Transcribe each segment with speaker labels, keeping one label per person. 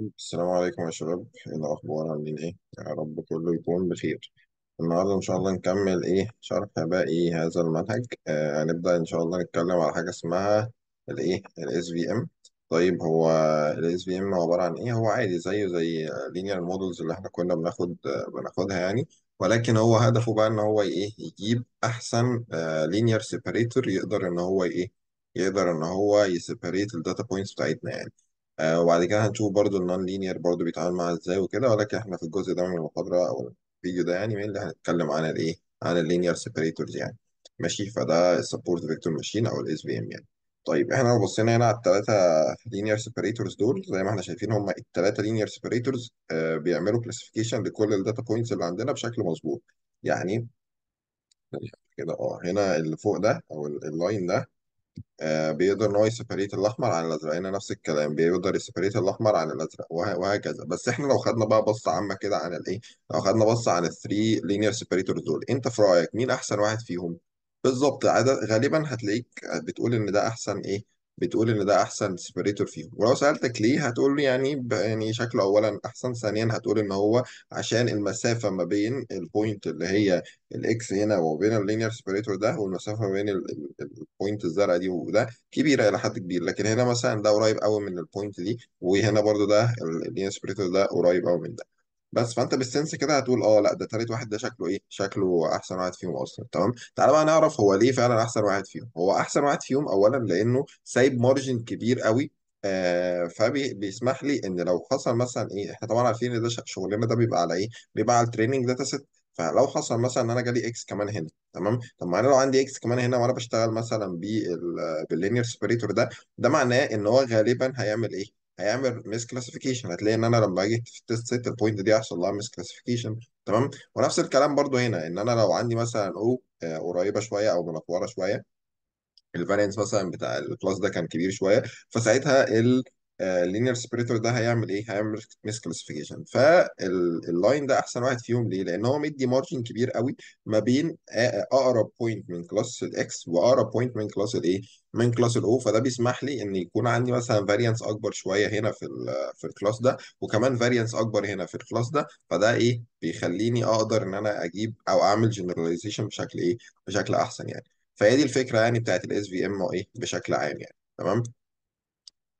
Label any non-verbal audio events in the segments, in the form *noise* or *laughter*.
Speaker 1: السلام عليكم يا شباب ايه الاخبار عاملين ايه يا رب كله يكون بخير النهارده ان شاء الله نكمل ايه شرح باقي إيه هذا المنهج آه هنبدا ان شاء الله نتكلم على حاجه اسمها الايه الاس في ام طيب هو الاس في ام عباره عن ايه هو عادي زيه زي لينير مودلز اللي احنا كنا بناخد بناخدها يعني ولكن هو هدفه بقى ان هو ايه يجيب احسن لينير آه، سيبريتور يقدر ان هو ايه يقدر ان هو يسيبريت الداتا بوينتس بتاعتنا يعني آه، وبعد كده هنشوف برضو النون لينير برضو بيتعامل معاها ازاي وكده ولكن احنا في الجزء ده من المحاضرة او الفيديو ده يعني مين اللي هنتكلم عن الايه عن اللينير سيبريتورز يعني ماشي فده السبورت فيكتور ماشين او الاس في ام يعني طيب احنا لو بصينا هنا على الثلاثه لينير سيبريتورز دول زي ما احنا شايفين هم الثلاثه لينير سيبريتورز بيعملوا كلاسيفيكيشن لكل الداتا بوينتس اللي عندنا بشكل مظبوط يعني كده اه هنا اللي فوق ده او اللاين ده آه، بيقدر ان هو يسيبريت الاحمر عن الازرق هنا نفس الكلام بيقدر يسيبريت الاحمر عن الازرق وه- وهكذا بس احنا لو خدنا بقى بصه عامه كده عن الايه لو خدنا بصه عن الثري لينير سيبريتورز دول انت في رايك مين احسن واحد فيهم بالظبط عدد غالبا هتلاقيك بتقول ان ده احسن ايه بتقول ان ده احسن سيبريتور فيهم ولو سالتك ليه هتقول لي يعني يعني شكله اولا احسن ثانيا هتقول ان هو عشان المسافه ما بين البوينت اللي هي الاكس هنا وبين اللينير سيبريتور ده والمسافه ما بين البوينت الزرقاء دي وده كبيره الى حد كبير لكن هنا مثلا ده قريب قوي من البوينت دي وهنا برضو ده اللينير سيبريتور ده قريب قوي من ده بس فانت بالسنس كده هتقول اه لا ده تالت واحد ده شكله ايه شكله احسن واحد فيهم اصلا تمام تعال بقى نعرف هو ليه فعلا احسن واحد فيهم هو احسن واحد فيهم اولا لانه سايب مارجن كبير قوي آه فبيسمح لي ان لو حصل مثلا ايه احنا طبعا عارفين ان ده شغلنا ده بيبقى على ايه بيبقى على التريننج داتا سيت فلو حصل مثلا ان انا جالي اكس كمان هنا تمام طب ما انا لو عندي اكس كمان هنا وانا بشتغل مثلا باللينير سبريتور ده ده معناه ان هو غالبا هيعمل ايه هيعمل ميس كلاسيفيكيشن هتلاقي ان انا لما اجي في التست سيت البوينت دي هيحصل لها ميس كلاسيفيكيشن تمام ونفس الكلام برضو هنا ان انا لو عندي مثلا او آه، قريبه شويه او منقوره شويه الفارينس مثلا بتاع الكلاس ده كان كبير شويه فساعتها ال اللينير سبريتور ده هيعمل ايه؟ هيعمل ميس كلاسيفيكيشن فاللاين ده احسن واحد فيهم ليه؟ لان هو مدي مارجن كبير قوي ما بين اقرب بوينت من كلاس الاكس واقرب بوينت من كلاس الايه؟ من كلاس الاو فده بيسمح لي ان يكون عندي مثلا فاريانس اكبر شويه هنا في في الكلاس ده وكمان فاريانس اكبر هنا في الكلاس ده فده ايه؟ بيخليني اقدر ان انا اجيب او اعمل جنراليزيشن بشكل ايه؟ بشكل احسن يعني فهي دي الفكره يعني بتاعت الاس في ام ايه بشكل عام يعني تمام؟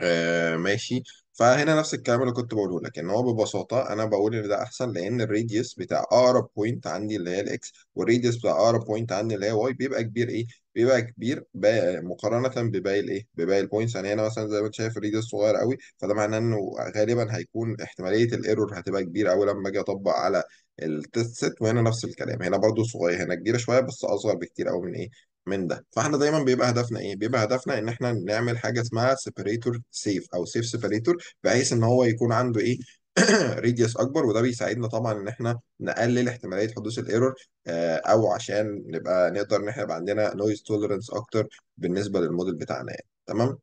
Speaker 1: آه ماشي فهنا نفس الكلام اللي كنت بقوله لك ان هو ببساطه انا بقول ان ده احسن لان الراديوس بتاع اقرب بوينت عندي اللي هي الاكس والراديوس بتاع اقرب بوينت عندي اللي هي واي بيبقى كبير ايه؟ بيبقى كبير مقارنه بباقي الايه؟ بباقي البوينتس يعني هنا مثلا زي ما انت شايف الراديوس صغير قوي فده معناه انه غالبا هيكون احتماليه الايرور هتبقى كبيره قوي لما اجي اطبق على التست سيت وهنا نفس الكلام هنا برضو صغير هنا كبيره شويه بس اصغر بكتير قوي من ايه؟ من ده فاحنا دايما بيبقى هدفنا ايه بيبقى هدفنا ان احنا نعمل حاجه اسمها سيبريتور سيف او سيف سيبريتور بحيث ان هو يكون عنده ايه ريديوس *clears throat* اكبر وده بيساعدنا طبعا ان احنا نقلل احتماليه حدوث الايرور آه، او عشان نبقى نقدر ان احنا يبقى عندنا نويز توليرنس اكتر بالنسبه للموديل بتاعنا يعني تمام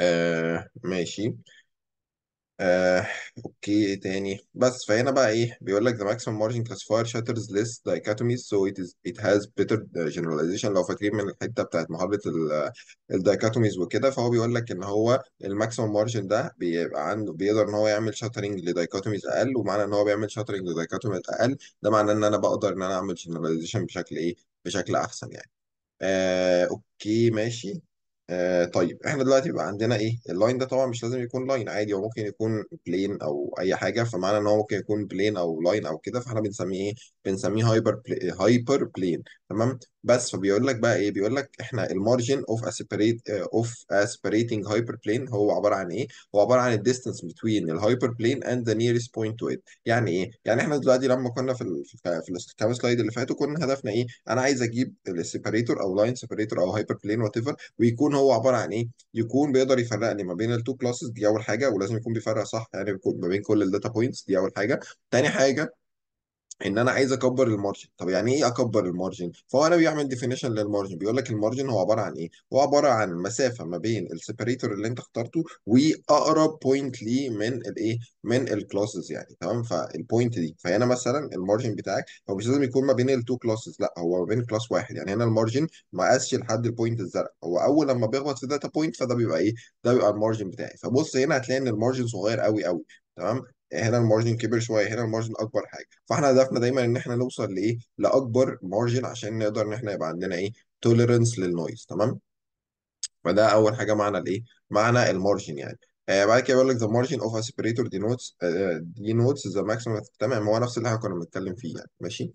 Speaker 1: آه ماشي آه، اوكي إيه تاني بس فهنا بقى ايه بيقول لك the maximum margin classifier shatters less dichotomies so it is it has better آه، generalization لو فاكرين من الحته بتاعت محاضره آه، dichotomies وكده فهو بيقول لك ان هو الماكسيمم مارجن ده بيبقى عنده بيقدر ان هو يعمل شاترنج لدايكاتوميز اقل ومعنى ان هو بيعمل شاترنج لدايكاتوميز اقل ده معناه ان انا بقدر ان انا اعمل generalization بشكل ايه بشكل احسن يعني آه، اوكي ماشي آه طيب احنا دلوقتي بقى عندنا ايه اللاين ده طبعا مش لازم يكون لاين عادي هو ممكن يكون بلين او اي حاجه فمعنى ان هو ممكن يكون بلين او لاين او كده فاحنا بنسميه ايه بنسميه هايبر بلي هايبر بلين تمام بس فبيقول لك بقى ايه بيقول لك احنا المارجن اوف اسبريت اوف اسبريتنج هايبر بلين هو عباره عن ايه هو عباره عن الديستانس بتوين الهايبر بلين اند ذا نيرست بوينت تو ات يعني ايه يعني احنا دلوقتي لما كنا في ال... في الكام سلايد اللي فاتوا كنا هدفنا ايه انا عايز اجيب السيبريتور او لاين سيبريتور او هايبر بلين وات ايفر ويكون هو عباره عن ايه يكون بيقدر يفرق لي ما بين التو كلاسز دي اول حاجه ولازم يكون بيفرق صح يعني ما بين كل الداتا بوينتس دي اول حاجه تاني حاجه ان انا عايز اكبر المارجن طب يعني ايه اكبر المارجن فهو انا بيعمل ديفينيشن للمارجن بيقول لك المارجن هو عباره عن ايه هو عباره عن مسافه ما بين السيبريتور اللي انت اخترته واقرب بوينت ليه من الايه من الكلاسز يعني تمام فالبوينت دي فهنا مثلا المارجن بتاعك هو مش لازم يكون ما بين التو كلاسز لا هو ما بين كلاس واحد يعني هنا المارجن ما قاسش لحد البوينت الزرق هو اول لما بيخبط في داتا بوينت فده بيبقى ايه ده بيبقى المارجن بتاعي فبص هنا هتلاقي ان المارجن صغير قوي قوي تمام هنا المارجن كبر شويه هنا المارجن اكبر حاجه فاحنا هدفنا دايما ان احنا نوصل لايه لاكبر مارجن عشان نقدر ان احنا يبقى عندنا ايه توليرنس للنويز تمام فده اول حاجه معنى الايه معنى المارجن يعني آه بعد كده بيقول لك the margin of a separator denotes آه denotes the maximum تمام هو نفس اللي احنا كنا بنتكلم فيه يعني ماشي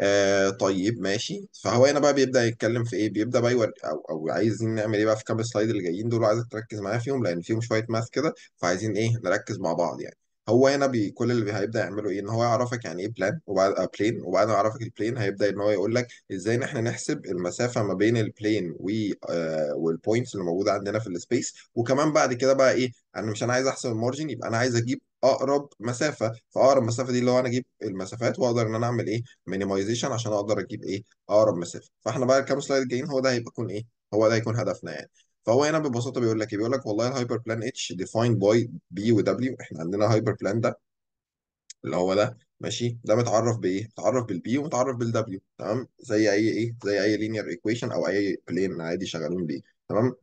Speaker 1: آه طيب ماشي فهو هنا بقى بيبدا يتكلم في ايه بيبدا بقى يور... او او عايزين نعمل ايه بقى في كام سلايد اللي جايين دول عايزك تركز معايا فيهم لان فيهم شويه ماث كده فعايزين ايه نركز مع بعض يعني هو هنا بي كل اللي هيبدا يعمله ايه ان هو يعرفك يعني ايه بلان وبعد بلين آه، وبعد ما يعرفك البلين هيبدا ان هو يقول لك ازاي ان احنا نحسب المسافه ما بين البلين و آه والبوينتس اللي موجوده عندنا في السبيس وكمان بعد كده بقى ايه انا مش انا عايز احسب المارجن يبقى انا عايز اجيب اقرب مسافه فاقرب مسافه دي اللي هو انا اجيب المسافات واقدر ان انا اعمل ايه مينيمايزيشن عشان اقدر اجيب ايه اقرب مسافه فاحنا بقى الكام سلايد الجايين هو ده هيبقى يكون ايه هو ده هيكون هدفنا يعني فهو هنا ببساطه بيقول لك ايه بيقول لك والله الهايبر بلان اتش ديفايند باي بي ودبليو احنا عندنا هايبر بلان ده اللي هو ده ماشي ده متعرف بايه متعرف بالبي ومتعرف بالدبليو تمام زي اي ايه زي اي لينير ايكويشن او اي بلين عادي شغالين بيه تمام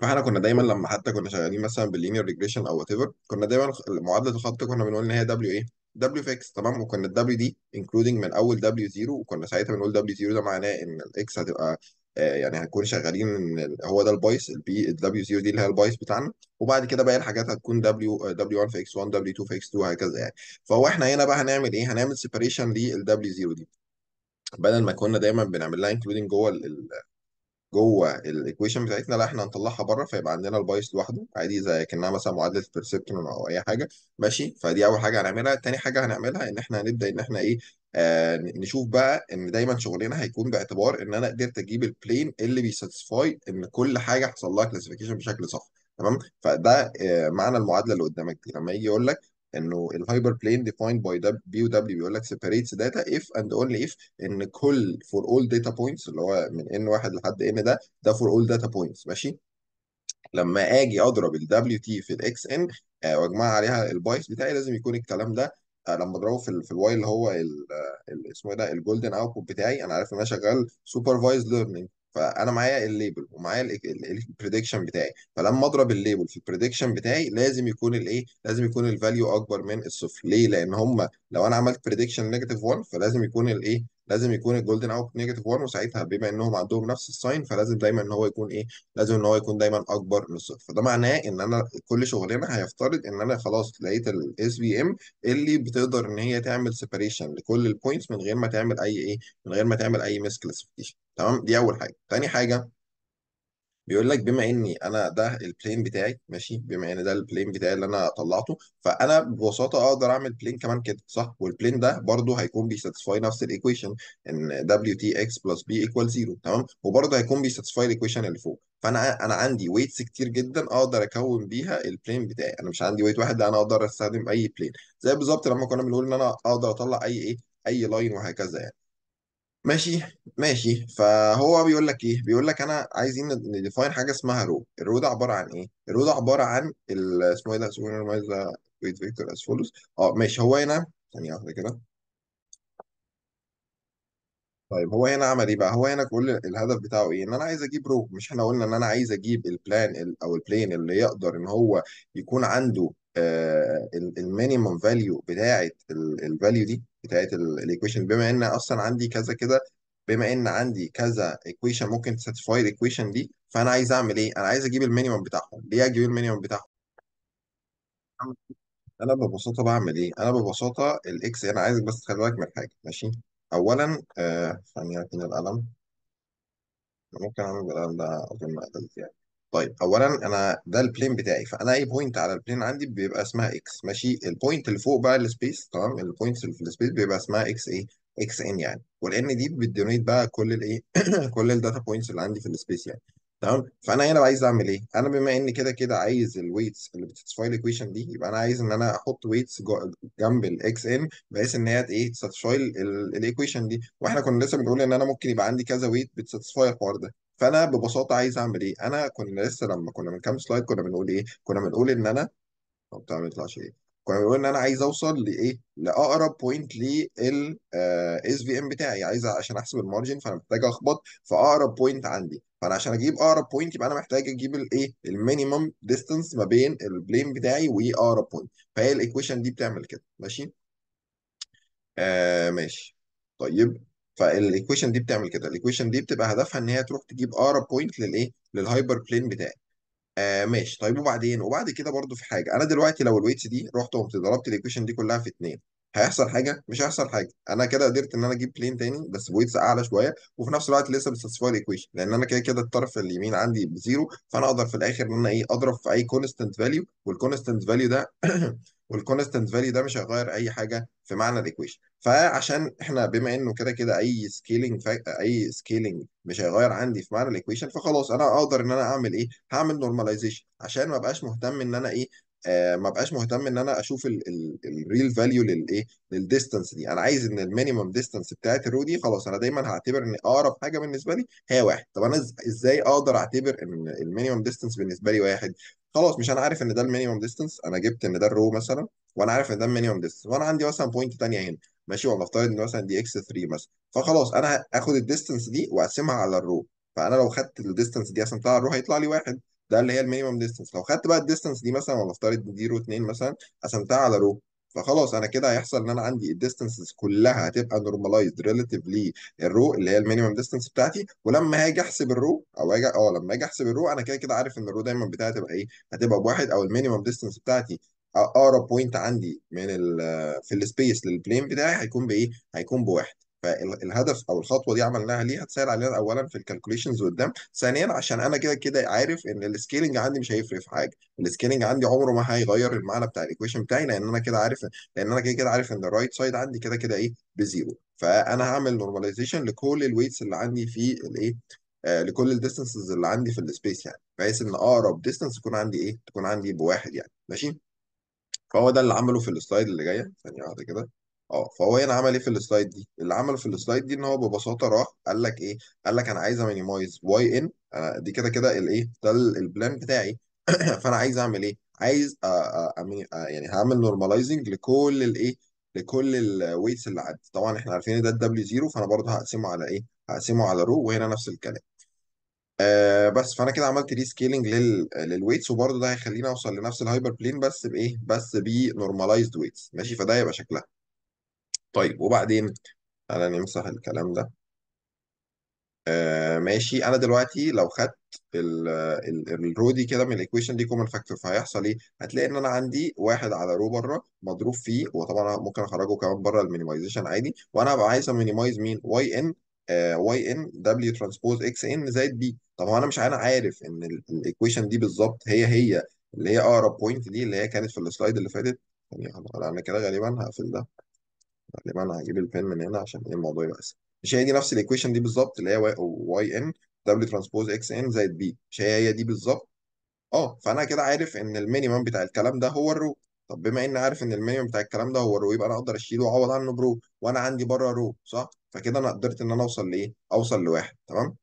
Speaker 1: فاحنا كنا دايما لما حتى كنا شغالين مثلا باللينير ريجريشن او وات ايفر كنا دايما معادله الخط كنا بنقول ان هي دبليو ايه دبليو فيكس تمام وكنا الدبليو دي انكلودنج من اول دبليو 0 وكنا ساعتها بنقول دبليو 0 ده معناه ان الاكس هتبقى آه، يعني هنكون شغالين إن هو ده البايس البي دبليو 0 دي اللي هي البايس بتاعنا وبعد كده باقي الحاجات هتكون دبليو دبليو 1 في اكس 1 دبليو 2 في اكس 2 وهكذا يعني فهو احنا هنا بقى هنعمل ايه هنعمل سيبريشن للدبليو 0 دي بدل ما كنا دايما بنعمل لها انكلودنج جوه ال جوه الايكويشن بتاعتنا لا احنا هنطلعها بره فيبقى عندنا البايس لوحده عادي زي كانها مثلا معادله بيرسبتون او اي حاجه ماشي فدي اول حاجه هنعملها تاني حاجه هنعملها ان احنا هنبدا ان احنا ايه آه، نشوف بقى ان دايما شغلنا هيكون باعتبار ان انا قدرت اجيب البلين اللي بيساتسفاي ان كل حاجه حصل لها كلاسيفيكيشن بشكل صح تمام فده آه، معنى المعادله اللي قدامك دي لما يجي يقول لك انه الهايبر بلين ديفايند باي بي ودبليو بيقول لك سيبريتس داتا اف اند اونلي اف ان كل فور اول داتا بوينتس اللي هو من ان واحد لحد ان ده ده فور اول داتا بوينتس ماشي لما اجي اضرب ال دبليو تي في الاكس ان آه، واجمع عليها البايس بتاعي لازم يكون الكلام ده لما اضربه في في الواي اللي هو اسمه ايه ده الجولدن اوتبوت بتاعي انا عارف ان انا شغال سوبرفايز ليرنينج فانا معايا الليبل ومعايا البريدكشن بتاعي فلما اضرب الليبل في البريدكشن بتاعي لازم يكون الايه لازم يكون الفاليو اكبر من الصفر ليه لان هم لو انا عملت بريدكشن نيجاتيف 1 فلازم يكون الايه لازم يكون الجولدن اوت نيجاتيف 1 وساعتها بما انهم عندهم نفس الساين فلازم دايما ان هو يكون ايه لازم ان هو يكون دايما اكبر من الصفر فده معناه ان انا كل شغلنا هيفترض ان انا خلاص لقيت الاس في ام اللي بتقدر ان هي تعمل سيباريشن لكل البوينتس من غير ما تعمل اي ايه من غير ما تعمل اي مس كلاسيفيكيشن تمام دي اول حاجه تاني حاجه بيقول لك بما اني انا ده البلين بتاعي ماشي بما ان ده البلين بتاعي اللي انا طلعته فانا ببساطه اقدر اعمل بلين كمان كده صح والبلين ده برضه هيكون بيساتسفاي نفس الايكويشن ان دبليو تي اكس بلس بي ايكوال 0 تمام وبرضه هيكون بيساتسفاي الايكويشن اللي فوق فانا انا عندي ويتس كتير جدا اقدر اكون بيها البلين بتاعي انا مش عندي ويت واحد لا انا اقدر استخدم اي بلين زي بالظبط لما كنا بنقول ان انا اقدر اطلع اي ايه اي لاين وهكذا يعني ماشي ماشي فهو بيقول لك ايه بيقول لك انا عايزين نديفاين حاجه اسمها رو الرو ده عباره عن ايه الرو ده عباره عن اسمه ايه ده اسمه إيه؟ ويت فيكتور اس فولوز اه ماشي هو هنا ثانيه واحده كده طيب هو هنا عمل ايه بقى هو هنا كل الهدف بتاعه ايه ان انا عايز اجيب رو مش احنا قلنا ان انا عايز اجيب البلان او البلين اللي يقدر ان هو يكون عنده آه، المينيمم فاليو بتاعه الفاليو دي بتاعه الايكويشن بما ان اصلا عندي كذا كده بما ان عندي كذا ايكويشن ممكن تساتيفاي الايكويشن دي فانا عايز اعمل ايه؟ انا عايز اجيب المينيمم بتاعهم، ليه اجيب المينيمم بتاعهم؟ انا ببساطه بعمل ايه؟ انا ببساطه الاكس انا عايزك بس تخلي بالك من حاجه ماشي؟ اولا آه ثانيه فين القلم؟ ممكن اعمل بالقلم ده اظن قلت يعني طيب اولا انا ده البلين بتاعي فانا اي بوينت على البلين عندي بيبقى اسمها اكس ماشي البوينت اللي فوق بقى السبيس تمام البوينتس اللي في السبيس بيبقى اسمها اكس ايه اكس ان يعني والان دي بتدونيت بقى كل الايه *clears throat* كل الداتا بوينتس اللي عندي في السبيس يعني تمام فانا هنا عايز اعمل ايه انا بما ان كده كده عايز الويتس اللي بتساتسفاي الايكويشن دي يبقى انا عايز ان انا احط ويتس جنب الاكس ان بحيث ان هي ايه تساتسفاي الايكويشن دي واحنا كنا لسه بنقول ان انا ممكن يبقى عندي كذا ويت بتساتسفاي الحوار ده فانا ببساطه عايز اعمل ايه انا كنا لسه لما كنا من كام سلايد كنا بنقول ايه كنا بنقول ان انا طب بتاع ما يطلعش ايه كنا بنقول ان انا عايز اوصل لايه لاقرب بوينت لل اس في ام بتاعي عايز عشان احسب المارجن فانا محتاج اخبط في اقرب بوينت عندي فانا عشان اجيب اقرب بوينت يبقى انا محتاج اجيب الايه المينيمم ديستانس ما بين البلين بتاعي واقرب بوينت فهي الايكويشن دي بتعمل كده ماشي آه ماشي طيب فالايكويشن دي بتعمل كده الايكويشن دي بتبقى هدفها ان هي تروح تجيب اقرب بوينت للايه للهايبر بلين بتاعي آه ماشي طيب وبعدين وبعد كده برضو في حاجه انا دلوقتي لو الويتس دي رحت قمت ضربت الايكويشن دي كلها في اثنين هيحصل حاجه مش هيحصل حاجه انا كده قدرت ان انا اجيب بلين تاني بس بويتس اعلى شويه وفي نفس الوقت لسه بتسفاي الايكويشن لان انا كده كده الطرف اليمين عندي بزيرو فانا اقدر في الاخر ان انا ايه اضرب في اي كونستنت فاليو والكونستنت فاليو ده *coughs* والكونستنت فاليو ده مش هيغير اي حاجه في معنى الايكويشن فعشان احنا بما انه كده كده اي سكيلينج اي سكيلينج مش هيغير عندي في معنى الايكويشن فخلاص انا اقدر ان انا اعمل ايه؟ هعمل نورماليزيشن عشان ما ابقاش مهتم ان انا ايه آه ما بقاش مهتم ان انا اشوف الريل فاليو للايه للديستنس دي انا عايز ان المينيمم ديستنس بتاعت الرو دي خلاص انا دايما هعتبر ان اقرب حاجه بالنسبه لي هي واحد طب انا ازاي اقدر اعتبر ان المينيمم ديستنس بالنسبه لي واحد خلاص مش انا عارف ان ده المينيمم ديستنس انا جبت ان ده الرو مثلا وانا عارف ان ده المينيمم ديستنس وانا عندي مثلا بوينت ثانيه هنا ماشي ونفترض ان مثلا دي اكس 3 مثلا فخلاص انا هاخد الديستنس دي واقسمها على الرو فانا لو خدت الديستنس دي قسمتها على الرو هيطلع لي واحد ده اللي هي المينيمم ديستنس لو خدت بقى الديستنس دي مثلا ونفترض دي رو 2 مثلا قسمتها على رو فخلاص انا كده هيحصل ان انا عندي الديستنسز كلها هتبقى نورماليزد ريلاتيفلي الرو اللي هي المينيمم ديستنس بتاعتي ولما هاجي احسب الرو او اجي اه لما اجي احسب الرو انا كده كده عارف ان الرو دايما بتاعتي هتبقى ايه؟ هتبقى بواحد او المينيمم ديستنس بتاعتي اقرب بوينت عندي من الـ في السبيس للبلين بتاعي هيكون بايه؟ هيكون بواحد فالهدف او الخطوه دي عملناها ليه هتسهل علينا اولا في الكالكوليشنز قدام ثانيا عشان انا كده كده عارف ان السكيلنج عندي مش هيفرق في حاجه السكيلنج عندي عمره ما هيغير المعنى بتاع الايكويشن بتاعي لان انا كده عارف لان انا كده كده عارف ان الرايت سايد عندي كده كده ايه بزيرو فانا هعمل نورماليزيشن لكل الويتس اللي عندي في الايه آه، لكل الديستنسز اللي عندي في السبيس يعني بحيث ان اقرب ديستنس تكون عندي ايه تكون عندي بواحد يعني ماشي فهو ده اللي عمله في السلايد اللي جايه ثانيه واحده كده اه فهو هنا عمل ايه في السلايد دي؟ اللي عمله في السلايد دي ان هو ببساطه راح قال لك ايه؟ قال لك انا عايز امينيمايز واي ان دي كده كده الايه؟ ده البلان بتاعي *clears throat* فانا عايز اعمل ايه؟ عايز آآ يعني هعمل نورماليزنج لكل الايه؟ لكل الويتس اللي عندي، طبعا احنا عارفين ده الدبليو زيرو فانا برضه هقسمه على ايه؟ هقسمه على رو وهنا نفس الكلام آه بس فانا كده عملت ري سكيلينج لل للويتس وبرده ده هيخليني اوصل لنفس الهايبر بلين بس بايه بس بنورماليزد ويتس ماشي فده يبقى شكلها طيب وبعدين انا نمسح الكلام ده آه ماشي انا دلوقتي لو خدت الرو دي كده من الايكويشن دي كومن فاكتور فهيحصل ايه؟ هتلاقي ان انا عندي واحد على رو بره مضروب فيه وطبعا ممكن اخرجه كمان بره المينيمايزيشن عادي وانا هبقى عايز امينيمايز مين؟ واي ان واي ان دبليو ترانسبوز اكس ان زائد بي طب هو انا مش انا عارف ان الايكويشن دي بالظبط هي هي اللي هي اقرب بوينت دي اللي هي كانت في السلايد اللي فاتت يعني انا كده غالبا هقفل ده غالبا هجيب البين من هنا عشان ايه الموضوع يبقى اسهل مش هي دي نفس الايكويشن دي بالظبط اللي هي واي ان دبليو ترانسبوز اكس ان زائد بي مش هي هي دي بالظبط اه فانا كده عارف ان المينيمم بتاع الكلام ده هو الرو طب بما اني عارف ان المينيمم بتاع الكلام ده هو رو يبقى انا اقدر اشيله واعوض عنه برو وانا عندي بره رو صح فكده انا قدرت ان انا اوصل لايه اوصل لواحد تمام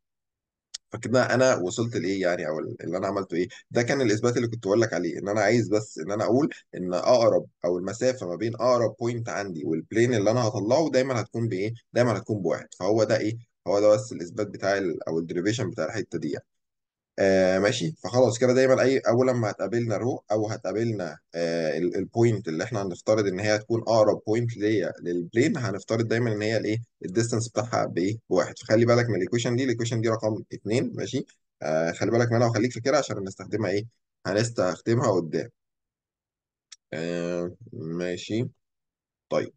Speaker 1: فكده انا وصلت لايه يعني او اللي انا عملته ايه ده كان الاثبات اللي كنت بقول لك عليه ان انا عايز بس ان انا اقول ان اقرب او المسافه ما بين اقرب بوينت عندي والبلين اللي انا هطلعه دايما هتكون بايه دايما هتكون بواحد فهو ده ايه هو ده بس الاثبات بتاع او الدريفيشن بتاع الحته دي يعني. آه ماشي فخلاص كده دايما اي اول لما هتقابلنا رو او هتقابلنا آه البوينت اللي احنا هنفترض ان هي هتكون اقرب بوينت ليا للبلين هنفترض دايما ان هي الايه الديستنس بتاعها بايه بواحد فخلي بالك من الايكويشن دي الايكويشن دي رقم اتنين ماشي آه خلي بالك منها وخليك فاكرها عشان هنستخدمها ايه هنستخدمها قدام آه ماشي طيب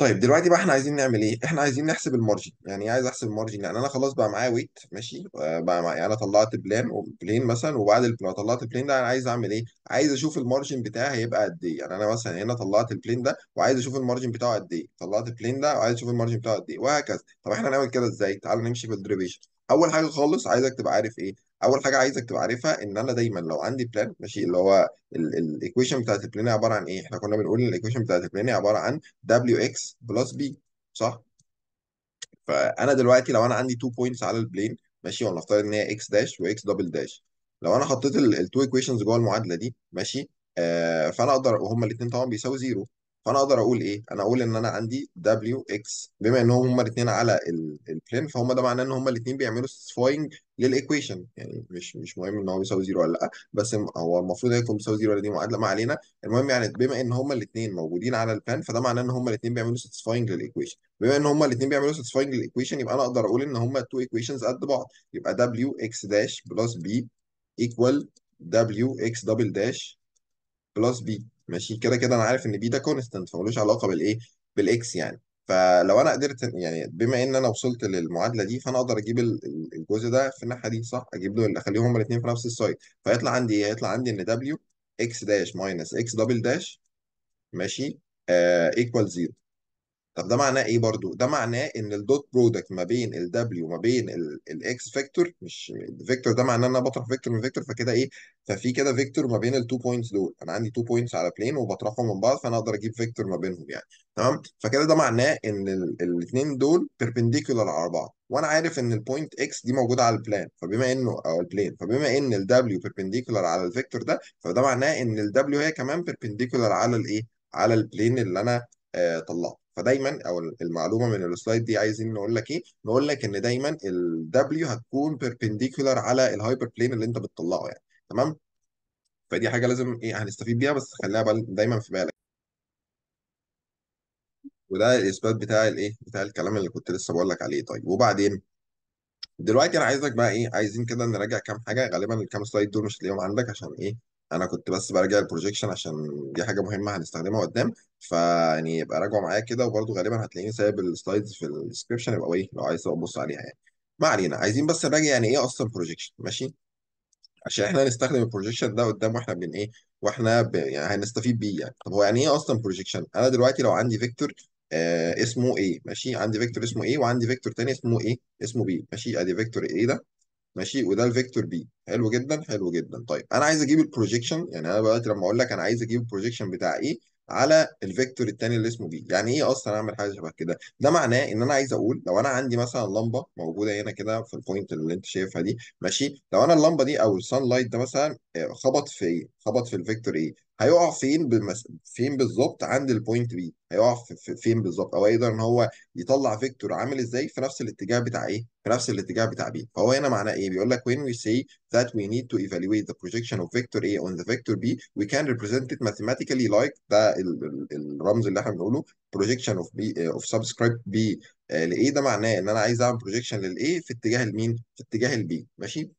Speaker 1: طيب دلوقتي بقى احنا عايزين نعمل ايه؟ احنا عايزين نحسب المارجن، يعني عايز احسب المارجن يعني انا خلاص بقى معايا ويت ماشي آه، بقى معايا يعني انا طلعت بلان وبلين مثلا وبعد ما طلعت البلين ده انا عايز اعمل ايه؟ عايز اشوف المارجن بتاعي هيبقى قد ايه؟ يعني انا مثلا هنا طلعت البلين ده وعايز اشوف المارجن بتاعه قد ايه؟ طلعت البلين ده وعايز اشوف المارجن بتاعه قد ايه؟ وهكذا، طب احنا هنعمل كده ازاي؟ تعال نمشي بالدريفيشن، اول حاجه خالص عايزك تبقى عارف ايه؟ اول حاجه عايزك تبقى عارفها ان انا دايما لو عندي بلان ماشي اللي هو الايكويشن بتاعت البلان عباره عن ايه احنا كنا بنقول ان الايكويشن بتاعت البلان عباره عن دبليو اكس بلس بي صح فانا دلوقتي لو انا عندي 2 بوينتس على البلين ماشي ونفترض ان هي اكس داش واكس دبل داش لو انا حطيت التو ايكويشنز جوه المعادله دي ماشي آه فانا اقدر وهما الاثنين طبعا بيساوي زيرو فانا اقدر اقول ايه انا اقول ان انا عندي دبليو اكس بما ان هم الاثنين على البلين فهم ده معناه ان هم الاثنين بيعملوا ساتيسفاينج للايكويشن يعني مش مش مهم ان هو بيساوي زيرو ولا لا بس هو المفروض هيكون بيساوي زيرو ولا دي معادله ما علينا المهم يعني بما ان هم الاثنين موجودين على البلان فده معناه ان هم الاثنين بيعملوا ساتيسفاينج للايكويشن بما ان هم الاثنين بيعملوا ساتيسفاينج للايكويشن يبقى انا اقدر اقول ان هم تو ايكويشنز قد بعض يبقى دبليو اكس داش بلس بي ايكوال دبليو اكس دبل داش بلس بي ماشي كده كده انا عارف ان بي ده كونستنت فملوش علاقه بالايه بالاكس يعني فلو انا قدرت يعني بما ان انا وصلت للمعادله دي فانا اقدر اجيب الجزء ده في الناحيه دي صح اجيب له اخليهم هما الاثنين في نفس السايد فيطلع عندي ايه هيطلع عندي ان دبليو اكس داش ماينس اكس دبل داش ماشي ايكوال آه، زيرو طب ده معناه ايه برضو ده معناه ان الدوت برودكت ما بين ال W وما بين الاكس فيكتور مش الفيكتور ده معناه ان انا بطرح فيكتور من فيكتور فكده ايه ففي كده فيكتور ما بين التو بوينتس دول انا عندي تو بوينتس على بلين وبطرحهم من بعض فانا اقدر اجيب فيكتور ما بينهم يعني تمام فكده ده معناه ان الاثنين دول بيربنديكولار على بعض وانا عارف ان البوينت اكس دي موجوده على البلان فبما انه او البلين فبما ان ال W بيربنديكولار على الفيكتور ده فده معناه ان ال W هي كمان بيربنديكولار على الايه على البلين اللي انا آه، طلعه فدايما او المعلومه من السلايد دي عايزين نقول لك ايه نقول لك ان دايما ال W هتكون perpendicular على الهايبر بلين اللي انت بتطلعه يعني تمام فدي حاجه لازم ايه هنستفيد بيها بس خليها دايما في بالك وده الاثبات بتاع الايه بتاع الكلام اللي كنت لسه بقول لك عليه طيب وبعدين دلوقتي انا عايزك بقى ايه عايزين كده نراجع كام حاجه غالبا الكام سلايد دول مش هتلاقيهم عندك عشان ايه انا كنت بس براجع البروجيكشن عشان دي حاجه مهمه هنستخدمها قدام فيعني يبقى راجعوا معايا كده وبرده غالبا هتلاقيني سايب السلايدز في الديسكربشن يبقى ايه لو عايز تبص عليها يعني ما علينا عايزين بس نراجع يعني ايه اصلا بروجيكشن ماشي عشان احنا هنستخدم البروجيكشن ده قدام واحنا بن ايه واحنا ب... يعني هنستفيد بيه يعني طب هو يعني ايه اصلا بروجيكشن انا دلوقتي لو عندي فيكتور آه اسمه ايه ماشي عندي فيكتور اسمه ايه وعندي فيكتور تاني اسمه ايه اسمه بي ماشي ادي فيكتور ايه ده ماشي وده الفيكتور بي حلو جدا حلو جدا طيب انا عايز اجيب البروجيكشن يعني انا دلوقتي لما اقول لك انا عايز اجيب البروجيكشن بتاع ايه على الفيكتور الثاني اللي اسمه بي يعني ايه اصلا اعمل حاجه شبه كده ده معناه ان انا عايز اقول لو انا عندي مثلا لمبه موجوده هنا كده في البوينت اللي انت شايفها دي ماشي لو انا اللمبه دي او السان لايت ده مثلا آه، خبط في ايه خبط في الفيكتور ايه هيقع فين بمس... فين بالظبط عند البوينت بي هيقع في... فين بالظبط او يقدر ان هو يطلع فيكتور عامل ازاي في نفس الاتجاه بتاع ايه في نفس الاتجاه بتاع بي فهو هنا معناه ايه بيقول لك when we say that we need to evaluate the projection of vector A on the vector B we can represent it mathematically like ده ال... ال... الرمز اللي احنا بنقوله projection of B آه، of subscript B آه، ل ده معناه ان انا عايز اعمل projection لل A في اتجاه المين في اتجاه البي ماشي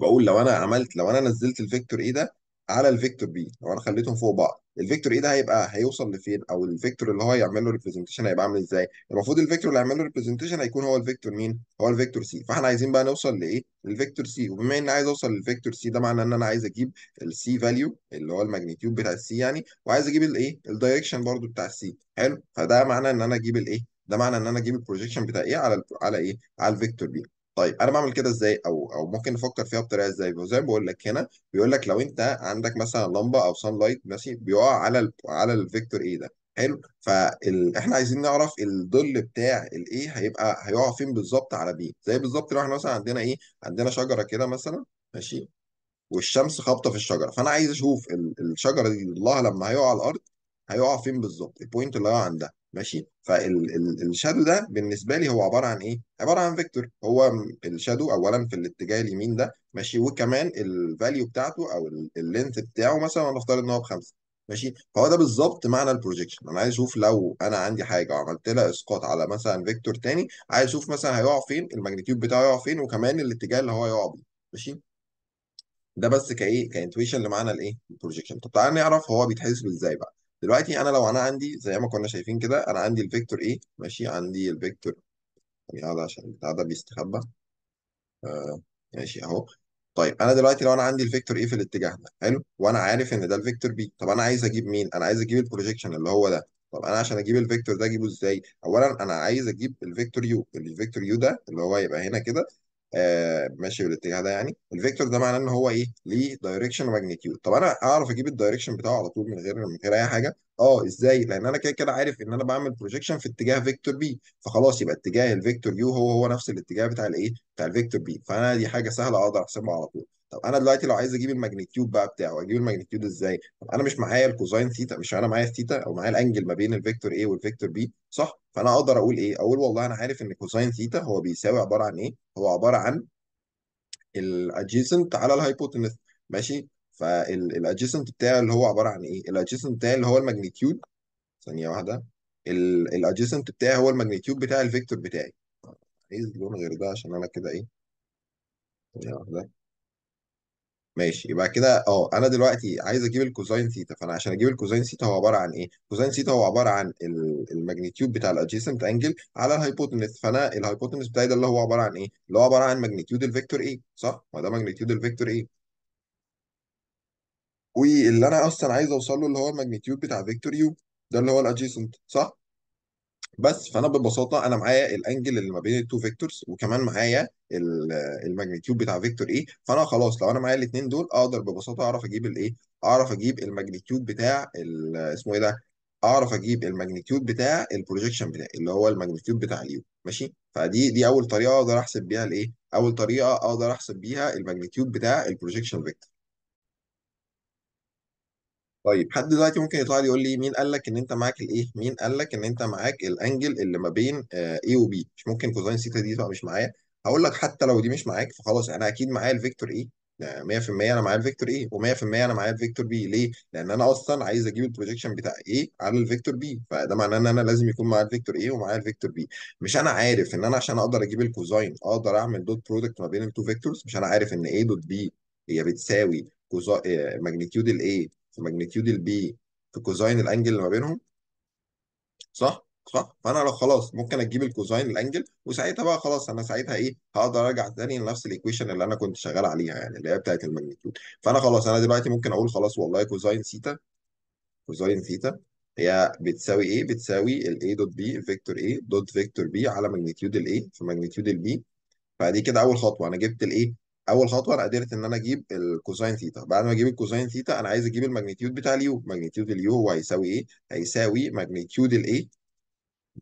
Speaker 1: بقول لو انا عملت لو انا نزلت الفيكتور A ده على الفيكتور بي لو انا خليتهم فوق بعض الفيكتور ايه ده هيبقى هيوصل لفين او الفيكتور اللي هو يعمل له ريبريزنتيشن هيبقى عامل ازاي المفروض الفيكتور اللي هيعمل له ريبريزنتيشن هيكون هو الفيكتور مين هو الفيكتور سي فاحنا عايزين بقى نوصل لايه الفيكتور سي وبما اني عايز اوصل للفيكتور سي ده معناه ان انا عايز اجيب السي فاليو اللي هو الماجنتيود بتاع السي يعني وعايز اجيب الايه الدايركشن برضو بتاع السي حلو فده معناه ان انا اجيب الايه ده معنى ان انا اجيب البروجيكشن بتاع ايه على على ايه على الفيكتور بي طيب انا بعمل كده ازاي او او ممكن نفكر فيها بطريقه ازاي زي ما بقول لك هنا بيقول لك لو انت عندك مثلا لمبه او سان لايت ماشي بيقع على الـ على الفيكتور ايه ده حلو فاحنا عايزين نعرف الظل بتاع الايه هيبقى هيقع فين بالظبط على بي زي بالظبط لو احنا مثلا عندنا ايه عندنا شجره كده مثلا ماشي والشمس خابطه في الشجره فانا عايز اشوف الشجره دي ظلها لما هيقع على الارض هيقع فين بالظبط البوينت اللي هيقع عندها ماشي فالشادو ده بالنسبه لي هو عباره عن ايه عباره عن فيكتور هو الشادو اولا في الاتجاه اليمين ده ماشي وكمان الفاليو بتاعته او اللينث بتاعه مثلا نفترض ان هو بخمسه ماشي فهو ده بالظبط معنى البروجيكشن انا عايز اشوف لو انا عندي حاجه وعملت لها اسقاط على مثلا فيكتور تاني عايز اشوف مثلا هيقع فين الماجنتيود بتاعه يقع فين وكمان الاتجاه اللي هو يقع بيه ماشي ده بس كايه كانتويشن لمعنى الايه البروجيكشن طب تعالى نعرف هو بيتحسب ازاي بقى دلوقتي انا لو انا عندي زي ما كنا شايفين كده انا عندي الفيكتور ايه ماشي عندي الفيكتور يعني هذا عشان البتاع ده بيستخبى آه ماشي اهو طيب انا دلوقتي لو انا عندي الفيكتور ايه في الاتجاه ده حلو وانا عارف ان ده الفيكتور بي طب انا عايز اجيب مين انا عايز اجيب البروجيكشن اللي هو ده طب انا عشان اجيب الفيكتور ده اجيبه ازاي اولا انا عايز اجيب الفيكتور يو الفيكتور يو ده اللي هو يبقى هنا كده آه، ماشي بالاتجاه ده يعني الفيكتور ده معناه ان هو ايه ليه دايركشن وماجنتيود طب انا اعرف اجيب الدايركشن بتاعه على طول من غير من غير اي حاجه اه ازاي لان انا كده كده عارف ان انا بعمل بروجيكشن في اتجاه فيكتور بي فخلاص يبقى اتجاه الفيكتور يو هو هو نفس الاتجاه بتاع الايه بتاع الفيكتور بي فانا دي حاجه سهله اقدر احسبها على طول طب انا دلوقتي لو عايز اجيب الماجنتيود بقى بتاعه اجيب الماجنتيود ازاي طب انا مش معايا الكوزاين ثيتا مش انا معايا الثيتا او معايا الانجل ما بين الفيكتور A والفيكتور B صح فانا اقدر اقول ايه اقول والله انا عارف ان كوزاين ثيتا هو بيساوي عباره عن ايه هو عباره عن الادجيسنت على الهايبوتنس ماشي فالادجيسنت بتاعي اللي هو عباره عن ايه الادجيسنت بتاعي اللي هو الماجنتيود ثانيه واحده الادجيسنت بتاعي هو الماجنتيود بتاع الفيكتور بتاعي عايز لون غير ده عشان انا كده ايه ثانيه واحده ماشي يبقى كده اه انا دلوقتي عايز اجيب الكوزاين ثيتا فانا عشان اجيب الكوزاين ثيتا هو عباره عن ايه؟ كوزاين ثيتا هو عباره عن الماجنتيود بتاع الادجيسنت انجل على الهايبوتنس فانا الهايبوتنس بتاعي ده اللي هو عباره عن ايه؟ اللي هو عباره عن ماجنتيود الفيكتور ايه صح؟ ما ده ماجنتيود الفيكتور ايه؟ واللي انا اصلا عايز اوصل له اللي هو الماجنتيود بتاع فيكتور يو ده اللي هو الادجيسنت صح؟ بس فانا ببساطه انا معايا الانجل اللي ما بين التو فيكتورز وكمان معايا الماجنتيود بتاع فيكتور ايه فانا خلاص لو انا معايا الاثنين دول اقدر ببساطه اعرف اجيب الايه اعرف اجيب الماجنتيود بتاع اسمه ايه ده اعرف اجيب الماجنتيود بتاع البروجيكشن بتاعي اللي هو الماجنتيود بتاع اليو ماشي فدي دي اول طريقه اقدر احسب بيها الايه اول طريقه اقدر احسب بيها الماجنتيود بتاع البروجيكشن فيكتور طيب حد دلوقتي ممكن يطلع لي يقول لي مين قال لك ان انت معاك الايه؟ مين قال لك ان انت معاك الانجل اللي ما بين اي آه، وبي؟ مش ممكن كوزين سيتا دي تبقى مش معايا؟ هقول لك حتى لو دي مش معاك فخلاص انا اكيد معايا الفيكتور ايه؟ 100% انا معايا الفيكتور ايه و100% انا معايا الفيكتور بي ليه؟ لان انا اصلا عايز اجيب البروجيكشن بتاع ايه على الفيكتور بي فده معناه ان انا لازم يكون معايا الفيكتور ايه ومعايا الفيكتور بي مش انا عارف ان انا عشان اقدر اجيب الكوزاين اقدر اعمل دوت برودكت ما بين التو فيكتورز مش انا عارف ان ايه دوت بي هي بتساوي ماجنتيود آه، الاي في ماجنتيود البي في كوزاين الانجل اللي ما بينهم صح صح فانا لو خلاص ممكن اجيب الكوزاين الانجل وساعتها بقى خلاص انا ساعتها ايه هقدر ارجع تاني لنفس الايكويشن اللي انا كنت شغال عليها يعني اللي هي بتاعت الماجنتيود فانا خلاص انا دلوقتي ممكن اقول خلاص والله كوزاين ثيتا كوزاين ثيتا هي بتساوي ايه بتساوي ال a دوت بي فيكتور a دوت فيكتور بي على ماجنتيود ال a في ماجنتيود ال b فدي كده اول خطوه انا جبت الايه اول خطوه انا قدرت ان انا اجيب الكوساين ثيتا بعد ما اجيب الكوساين ثيتا انا عايز اجيب الماجنتيود بتاع اليو ماجنتيود اليو هو هيساوي ايه هيساوي ماجنتيود الاي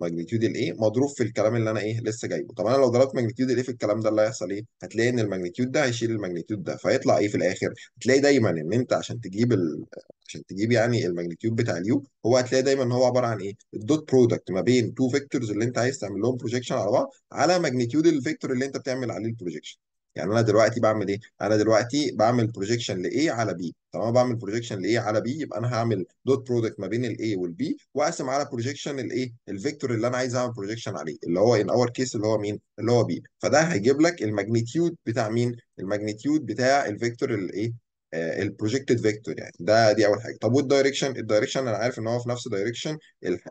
Speaker 1: ماجنيتيود الاي مضروب في الكلام اللي انا ايه لسه جايبه طب انا لو ضربت ماجنيتيود الاي في الكلام ده اللي هيحصل ايه هتلاقي ان الماجنتيود ده هيشيل الماجنتيود ده فيطلع ايه في الاخر هتلاقي دايما ان انت عشان تجيب ال... عشان تجيب يعني الماجنتيود بتاع اليو هو هتلاقي دايما ان هو عباره عن ايه الدوت برودكت ما بين تو فيكتورز اللي انت عايز تعمل لهم بروجكشن على بعض على ماجنيتيود الفيكتور اللي انت بتعمل عليه البروجكشن يعني انا دلوقتي بعمل ايه انا دلوقتي بعمل بروجكشن لاي على بي طالما بعمل بروجكشن لاي على بي يبقى انا هعمل دوت برودكت ما بين الاي والبي واقسم على بروجكشن الايه الفيكتور اللي انا عايز اعمل بروجكشن عليه اللي هو ان اور كيس اللي هو مين اللي هو بي فده هيجيب لك الماجنتيود بتاع مين الماجنتيود بتاع الفيكتور الايه البروجكتد فيكتور يعني ده دي اول حاجه طب والدايركشن الدايركشن انا عارف ان هو في نفس دايركشن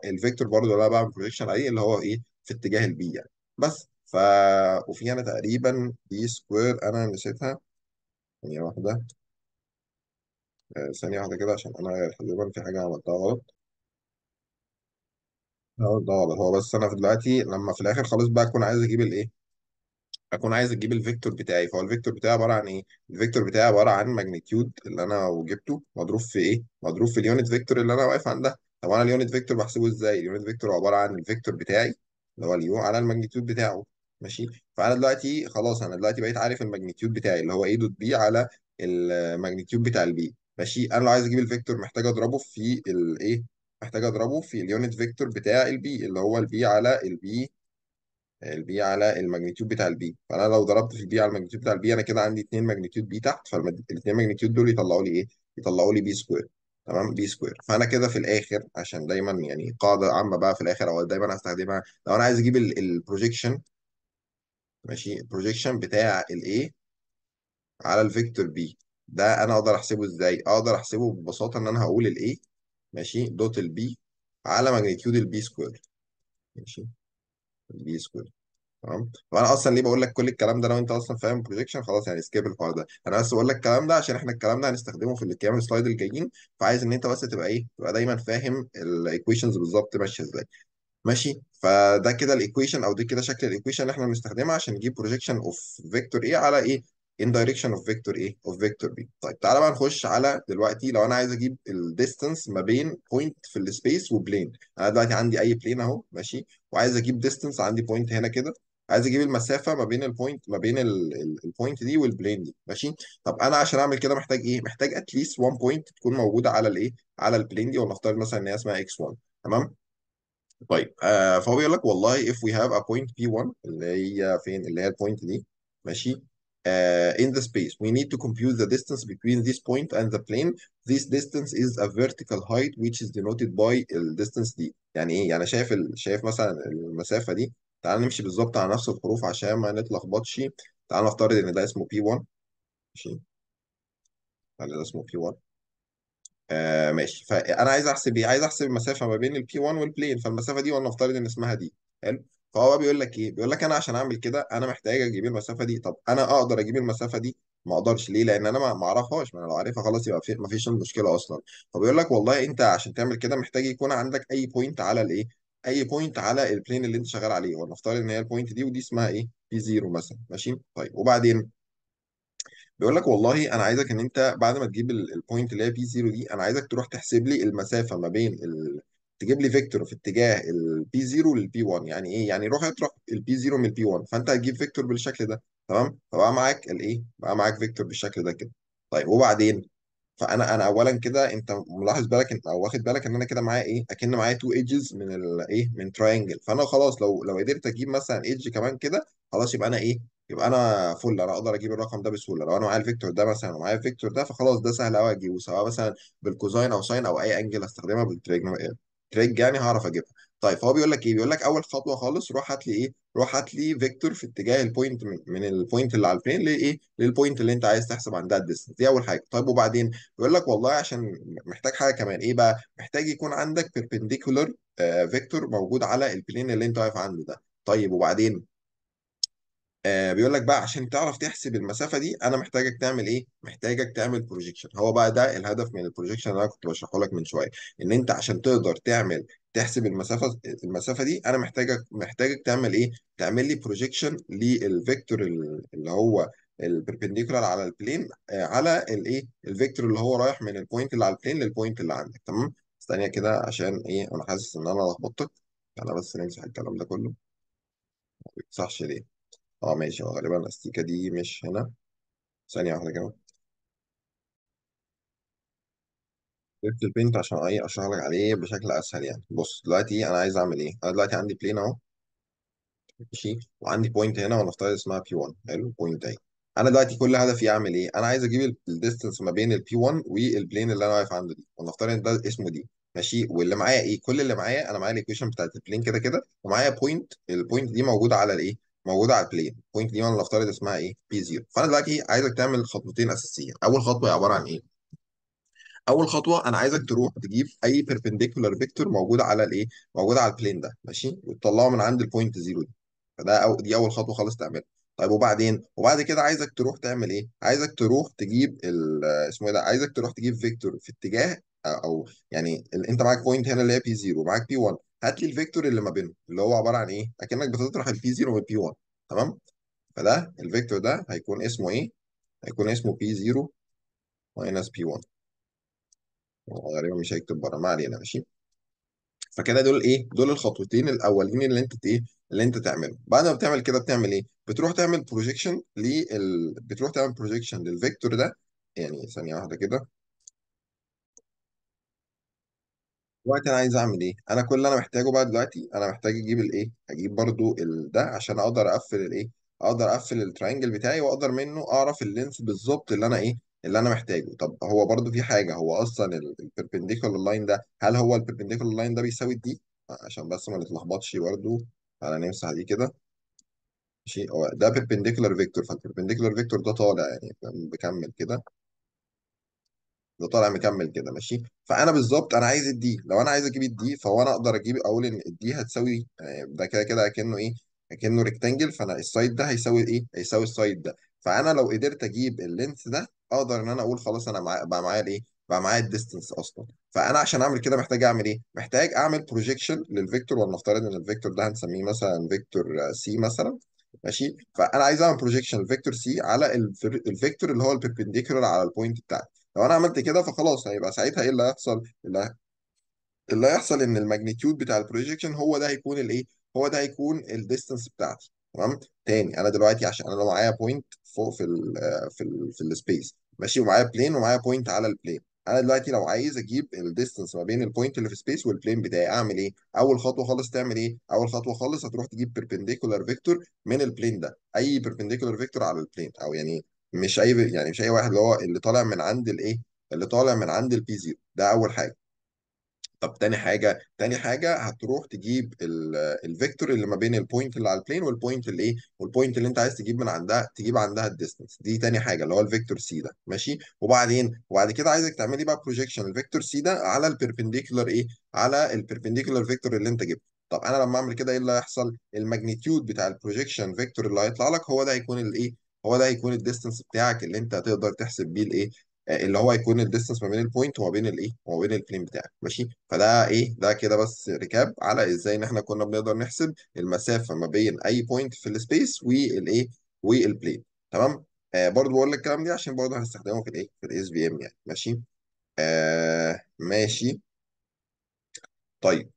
Speaker 1: الفيكتور برضه اللي انا بعمل بروجكشن عليه اللي هو ايه في اتجاه البي يعني بس ف وفي هنا تقريبا دي سكوير انا نسيتها ثانية واحدة آه، ثانية واحدة كده عشان انا تقريبا في حاجة عملتها غلط ده ده غلط هو بس انا في دلوقتي لما في الاخر خالص بقى اكون عايز اجيب الايه اكون عايز اجيب الفيكتور بتاعي فهو الفيكتور بتاعي عباره عن ايه الفيكتور بتاعي عباره عن ماجنيتيود اللي انا وجبته مضروب في ايه مضروب في اليونت فيكتور اللي انا واقف عندها طب انا اليونت فيكتور بحسبه ازاي اليونت فيكتور عباره عن الفيكتور بتاعي اللي هو اليو على الماجنيتيود بتاعه ماشي فانا دلوقتي خلاص انا دلوقتي بقيت عارف الماجنتيود بتاعي اللي هو ايه دوت بي على الماجنتيود بتاع البي ماشي انا لو عايز اجيب الفيكتور محتاج اضربه في الايه محتاج اضربه في اليونت فيكتور بتاع البي اللي هو البي على البي البي على الماجنتيود بتاع البي فانا لو ضربت في البي على الماجنتيود بتاع البي انا كده عندي اثنين ماجنتيود بي تحت فالاثنين ماجنتيود دول يطلعوا لي ايه يطلعوا لي بي سكوير تمام بي سكوير فانا كده في الاخر عشان دايما يعني قاعده عامه بقى في الاخر او دايما هستخدمها لو انا عايز اجيب البروجيكشن ماشي البروجيكشن بتاع الاي على الفيكتور بي ده انا اقدر احسبه ازاي اقدر احسبه ببساطه ان انا هقول الاي ماشي دوت البي على ماجنيتيود البي سكوير ماشي البي سكوير تمام وانا اصلا ليه بقول لك كل الكلام ده لو انت اصلا فاهم بروجيكشن خلاص يعني سكيب الحوار ده انا بس بقول لك الكلام ده عشان احنا الكلام ده هنستخدمه في الكلام سلايد الجايين فعايز ان انت بس تبقى ايه تبقى دايما فاهم الايكويشنز بالظبط ماشيه ازاي ماشي فده كده الايكويشن او دي كده شكل الايكويشن اللي احنا بنستخدمها عشان نجيب بروجكشن اوف فيكتور ايه على ايه ان دايركشن اوف فيكتور ايه اوف فيكتور بي طيب تعالى بقى نخش على دلوقتي لو انا عايز اجيب الديستنس ما بين بوينت في السبيس وبلين انا دلوقتي عندي اي بلين اهو ماشي وعايز اجيب ديستنس عندي بوينت هنا كده عايز اجيب المسافه ما بين البوينت ما بين البوينت دي والبلين دي ماشي طب انا عشان اعمل كده محتاج ايه محتاج اتليست 1 بوينت تكون موجوده على الايه على البلين دي ونختار مثلا ان هي اسمها اكس 1 تمام طيب آه فهو بيقول لك والله if we have a point P1 اللي هي فين اللي هي البوينت دي ماشي uh, in the space. We need to compute the distance between this point and the plane. This distance is a vertical height which is denoted by distance دي. يعني ايه؟ يعني شايف ال... شايف مثلا المسافة دي. تعال نمشي بالظبط على نفس الحروف عشان ما نتلخبطش. تعال نفترض ان ده اسمه P1 ماشي. تعال ده اسمه P1 آه ماشي فانا عايز احسب ايه عايز احسب المسافه ما بين البي 1 والبلين فالمسافه دي ونفترض ان اسمها دي حلو فهو بيقول لك ايه بيقول لك انا عشان اعمل كده انا محتاج اجيب المسافه دي طب انا اقدر اجيب المسافه دي ما اقدرش ليه لان انا ما اعرفهاش ما انا لو عارفها خلاص يبقى ما فيش مشكله اصلا فبيقول لك والله انت عشان تعمل كده محتاج يكون عندك اي بوينت على الايه اي بوينت على البلين اللي انت شغال عليه ولنفترض ان هي البوينت دي ودي اسمها ايه بي 0 مثلا ماشي طيب وبعدين بيقول لك والله انا عايزك ان انت بعد ما تجيب البوينت اللي هي بي 0 دي انا عايزك تروح تحسب لي المسافه ما بين ال... تجيب لي فيكتور في اتجاه البي 0 للبي 1 يعني ايه يعني روح اطرح البي 0 من البي 1 فانت هتجيب فيكتور بالشكل ده تمام فبقى معاك الايه بقى معاك فيكتور بالشكل ده كده طيب وبعدين فانا انا اولا كده انت ملاحظ بالك انت او واخد بالك ان انا كده معايا ايه اكن معايا تو ايدجز من الايه من تراينجل فانا خلاص لو لو قدرت اجيب مثلا ايدج كمان كده خلاص يبقى انا ايه يبقى انا فل انا اقدر اجيب الرقم ده بسهوله لو انا معايا الفيكتور ده مثلا ومعايا الفيكتور ده فخلاص ده سهل قوي اجيبه سواء مثلا بالكوزاين او ساين او اي انجل استخدمها بالتريج يعني هعرف اجيبها طيب فهو بيقول لك ايه بيقول لك اول خطوه خالص روح هات لي ايه روح هات لي فيكتور في اتجاه البوينت من, البوينت اللي على البلين لايه للبوينت اللي انت عايز تحسب عندها الديستنس دي اول حاجه طيب وبعدين بيقول لك والله عشان محتاج حاجه كمان ايه بقى محتاج يكون عندك بيربنديكولر فيكتور آه، موجود على البلين اللي انت واقف عنده ده طيب وبعدين آه، بيقول لك بقى عشان تعرف تحسب المسافه دي انا محتاجك تعمل ايه؟ محتاجك تعمل بروجيكشن هو بقى ده الهدف من البروجيكشن اللي انا كنت بشرحه لك من شويه ان انت عشان تقدر تعمل تحسب المسافه المسافه دي انا محتاجك محتاجك تعمل ايه؟ تعمل لي بروجيكشن للفيكتور اللي هو البربنديكولار على البلين آه، على الايه؟ الفيكتور اللي هو رايح من البوينت اللي على البلين للبوينت اللي عندك تمام؟ ثانيه كده عشان ايه انا حاسس ان انا لخبطتك تعالى بس نمسح الكلام ده كله ما بيتصحش ليه؟ اه ماشي هو غالبا الاستيكه دي مش هنا ثانيه واحده كده فيرتشوال البينت عشان ايه اشرح لك عليه بشكل اسهل يعني بص دلوقتي انا عايز اعمل ايه انا دلوقتي عندي بلين اهو ماشي وعندي بوينت هنا ونفترض اسمها بي 1 حلو بوينت اي انا دلوقتي كل هدفي اعمل ايه انا عايز اجيب الديستنس ما بين البي 1 والبلين اللي انا واقف عنده دي ونفترض ان ده اسمه دي ماشي واللي معايا ايه كل اللي معايا انا معايا الايكويشن بتاعت البلين كده كده ومعايا بوينت البوينت دي موجوده على الايه موجوده على البلين البوينت دي انا نفترض اسمها ايه بي 0 فانا دلوقتي عايزك تعمل خطوتين اساسيه اول خطوه عباره عن ايه اول خطوه انا عايزك تروح تجيب اي بيربنديكولار فيكتور موجود على الايه موجود على البلين ده ماشي وتطلعه من عند البوينت زيرو دي فده أو دي اول خطوه خالص تعملها طيب وبعدين وبعد كده عايزك تروح تعمل ايه عايزك تروح تجيب آه، اسمه ايه ده عايزك تروح تجيب فيكتور في اتجاه آه، او يعني انت معاك بوينت هنا اللي هي بي 0 ومعاك بي 1 هات لي الفيكتور اللي ما بينهم اللي هو عباره عن ايه اكنك بتطرح البي 0 والبي 1 تمام فده الفيكتور ده هيكون اسمه ايه هيكون اسمه بي 0 ماينس بي 1 هو غالبا مش هيكتب بره ما علينا ماشي فكده دول ايه دول الخطوتين الاولين اللي انت ايه اللي انت تعمله بعد ما بتعمل كده بتعمل ايه بتروح تعمل بروجكشن لل بتروح تعمل بروجكشن للفيكتور ده يعني ثانيه واحده كده دلوقتي انا عايز اعمل ايه انا كل اللي انا محتاجه بقى دلوقتي انا محتاج اجيب الايه اجيب برضو ال... ده عشان اقدر اقفل الايه اقدر اقفل الترينجل بتاعي واقدر منه اعرف اللينث بالظبط اللي انا ايه اللي انا محتاجه طب هو برضو في حاجه هو اصلا البربنديكولار لاين ده هل هو البربنديكولار لاين ده بيساوي دي عشان بس ما نتلخبطش برضو تعالى نمسح دي كده ماشي هو ده بربنديكولار فيكتور فالبربنديكولار فيكتور ده طالع يعني بكمل كده ده طالع مكمل كده ماشي فانا بالظبط انا عايز الدي لو انا عايز اجيب الدي فهو انا اقدر اجيب اقول ان الدي هتساوي يعني ده كده كده اكنه ايه اكنه ريكتانجل فانا السايد ده هيساوي ايه هيساوي السايد ده فانا لو قدرت اجيب اللينث ده اقدر ان انا اقول خلاص انا بقى معايا الايه بقى معايا الديستنس اصلا فانا عشان اعمل كده محتاج اعمل ايه محتاج اعمل بروجيكشن للفيكتور ولنفترض ان الفيكتور ده هنسميه مثلا فيكتور سي مثلا ماشي فانا عايز اعمل بروجيكشن الفيكتور سي على الفيكتور اللي هو البربنديكولار على البوينت بتاعتي لو انا عملت كده فخلاص هيبقى ساعتها ايه اللي هيحصل اللي هيحصل ان الماجنتيود بتاع البروجيكشن هو ده هيكون الايه هو ده هيكون الديستنس بتاعتي تمام تاني انا دلوقتي عشان انا لو معايا بوينت فوق في الـ في الـ في السبيس ماشي ومعايا بلين ومعايا بوينت على البلين انا دلوقتي لو عايز اجيب الديستنس ما بين البوينت اللي في سبيس والبلين بتاعي اعمل ايه اول خطوه خالص تعمل ايه اول خطوه خالص هتروح تجيب بيربنديكولار فيكتور من البلين ده اي بيربنديكولار فيكتور على البلين او يعني مش اي يعني مش اي واحد اللي هو اللي طالع من عند الايه اللي طالع من عند البي زيرو ده اول حاجه طب تاني حاجه تاني حاجه هتروح تجيب الفيكتور اللي ما بين البوينت اللي على البلين والبوينت اللي ايه والبوينت اللي انت عايز تجيب من عندها تجيب عندها الديستنس دي تاني حاجه اللي هو الفيكتور سي ده ماشي وبعدين وبعد كده عايزك تعملي بقى بروجيكشن الفيكتور سي ده على البيربنديكولار ايه على البيربنديكولار فيكتور اللي انت جبته طب انا لما اعمل كده ايه اللي هيحصل الماجنيتيود بتاع البروجيكشن فيكتور اللي هيطلع لك هو ده هيكون الايه هو ده هيكون الديستنس بتاعك اللي انت هتقدر تحسب بيه الايه اللي هو هيكون الديستنس ما بين البوينت وما بين الايه وما بين البلين بتاعك ماشي فده ايه ده كده بس ريكاب على ازاي ان احنا كنا بنقدر نحسب المسافه ما بين اي بوينت في السبيس والايه والبلين تمام آه برضه بقول لك الكلام دي عشان برضه هنستخدمه في الايه في الاس بي ام يعني ماشي آه ماشي طيب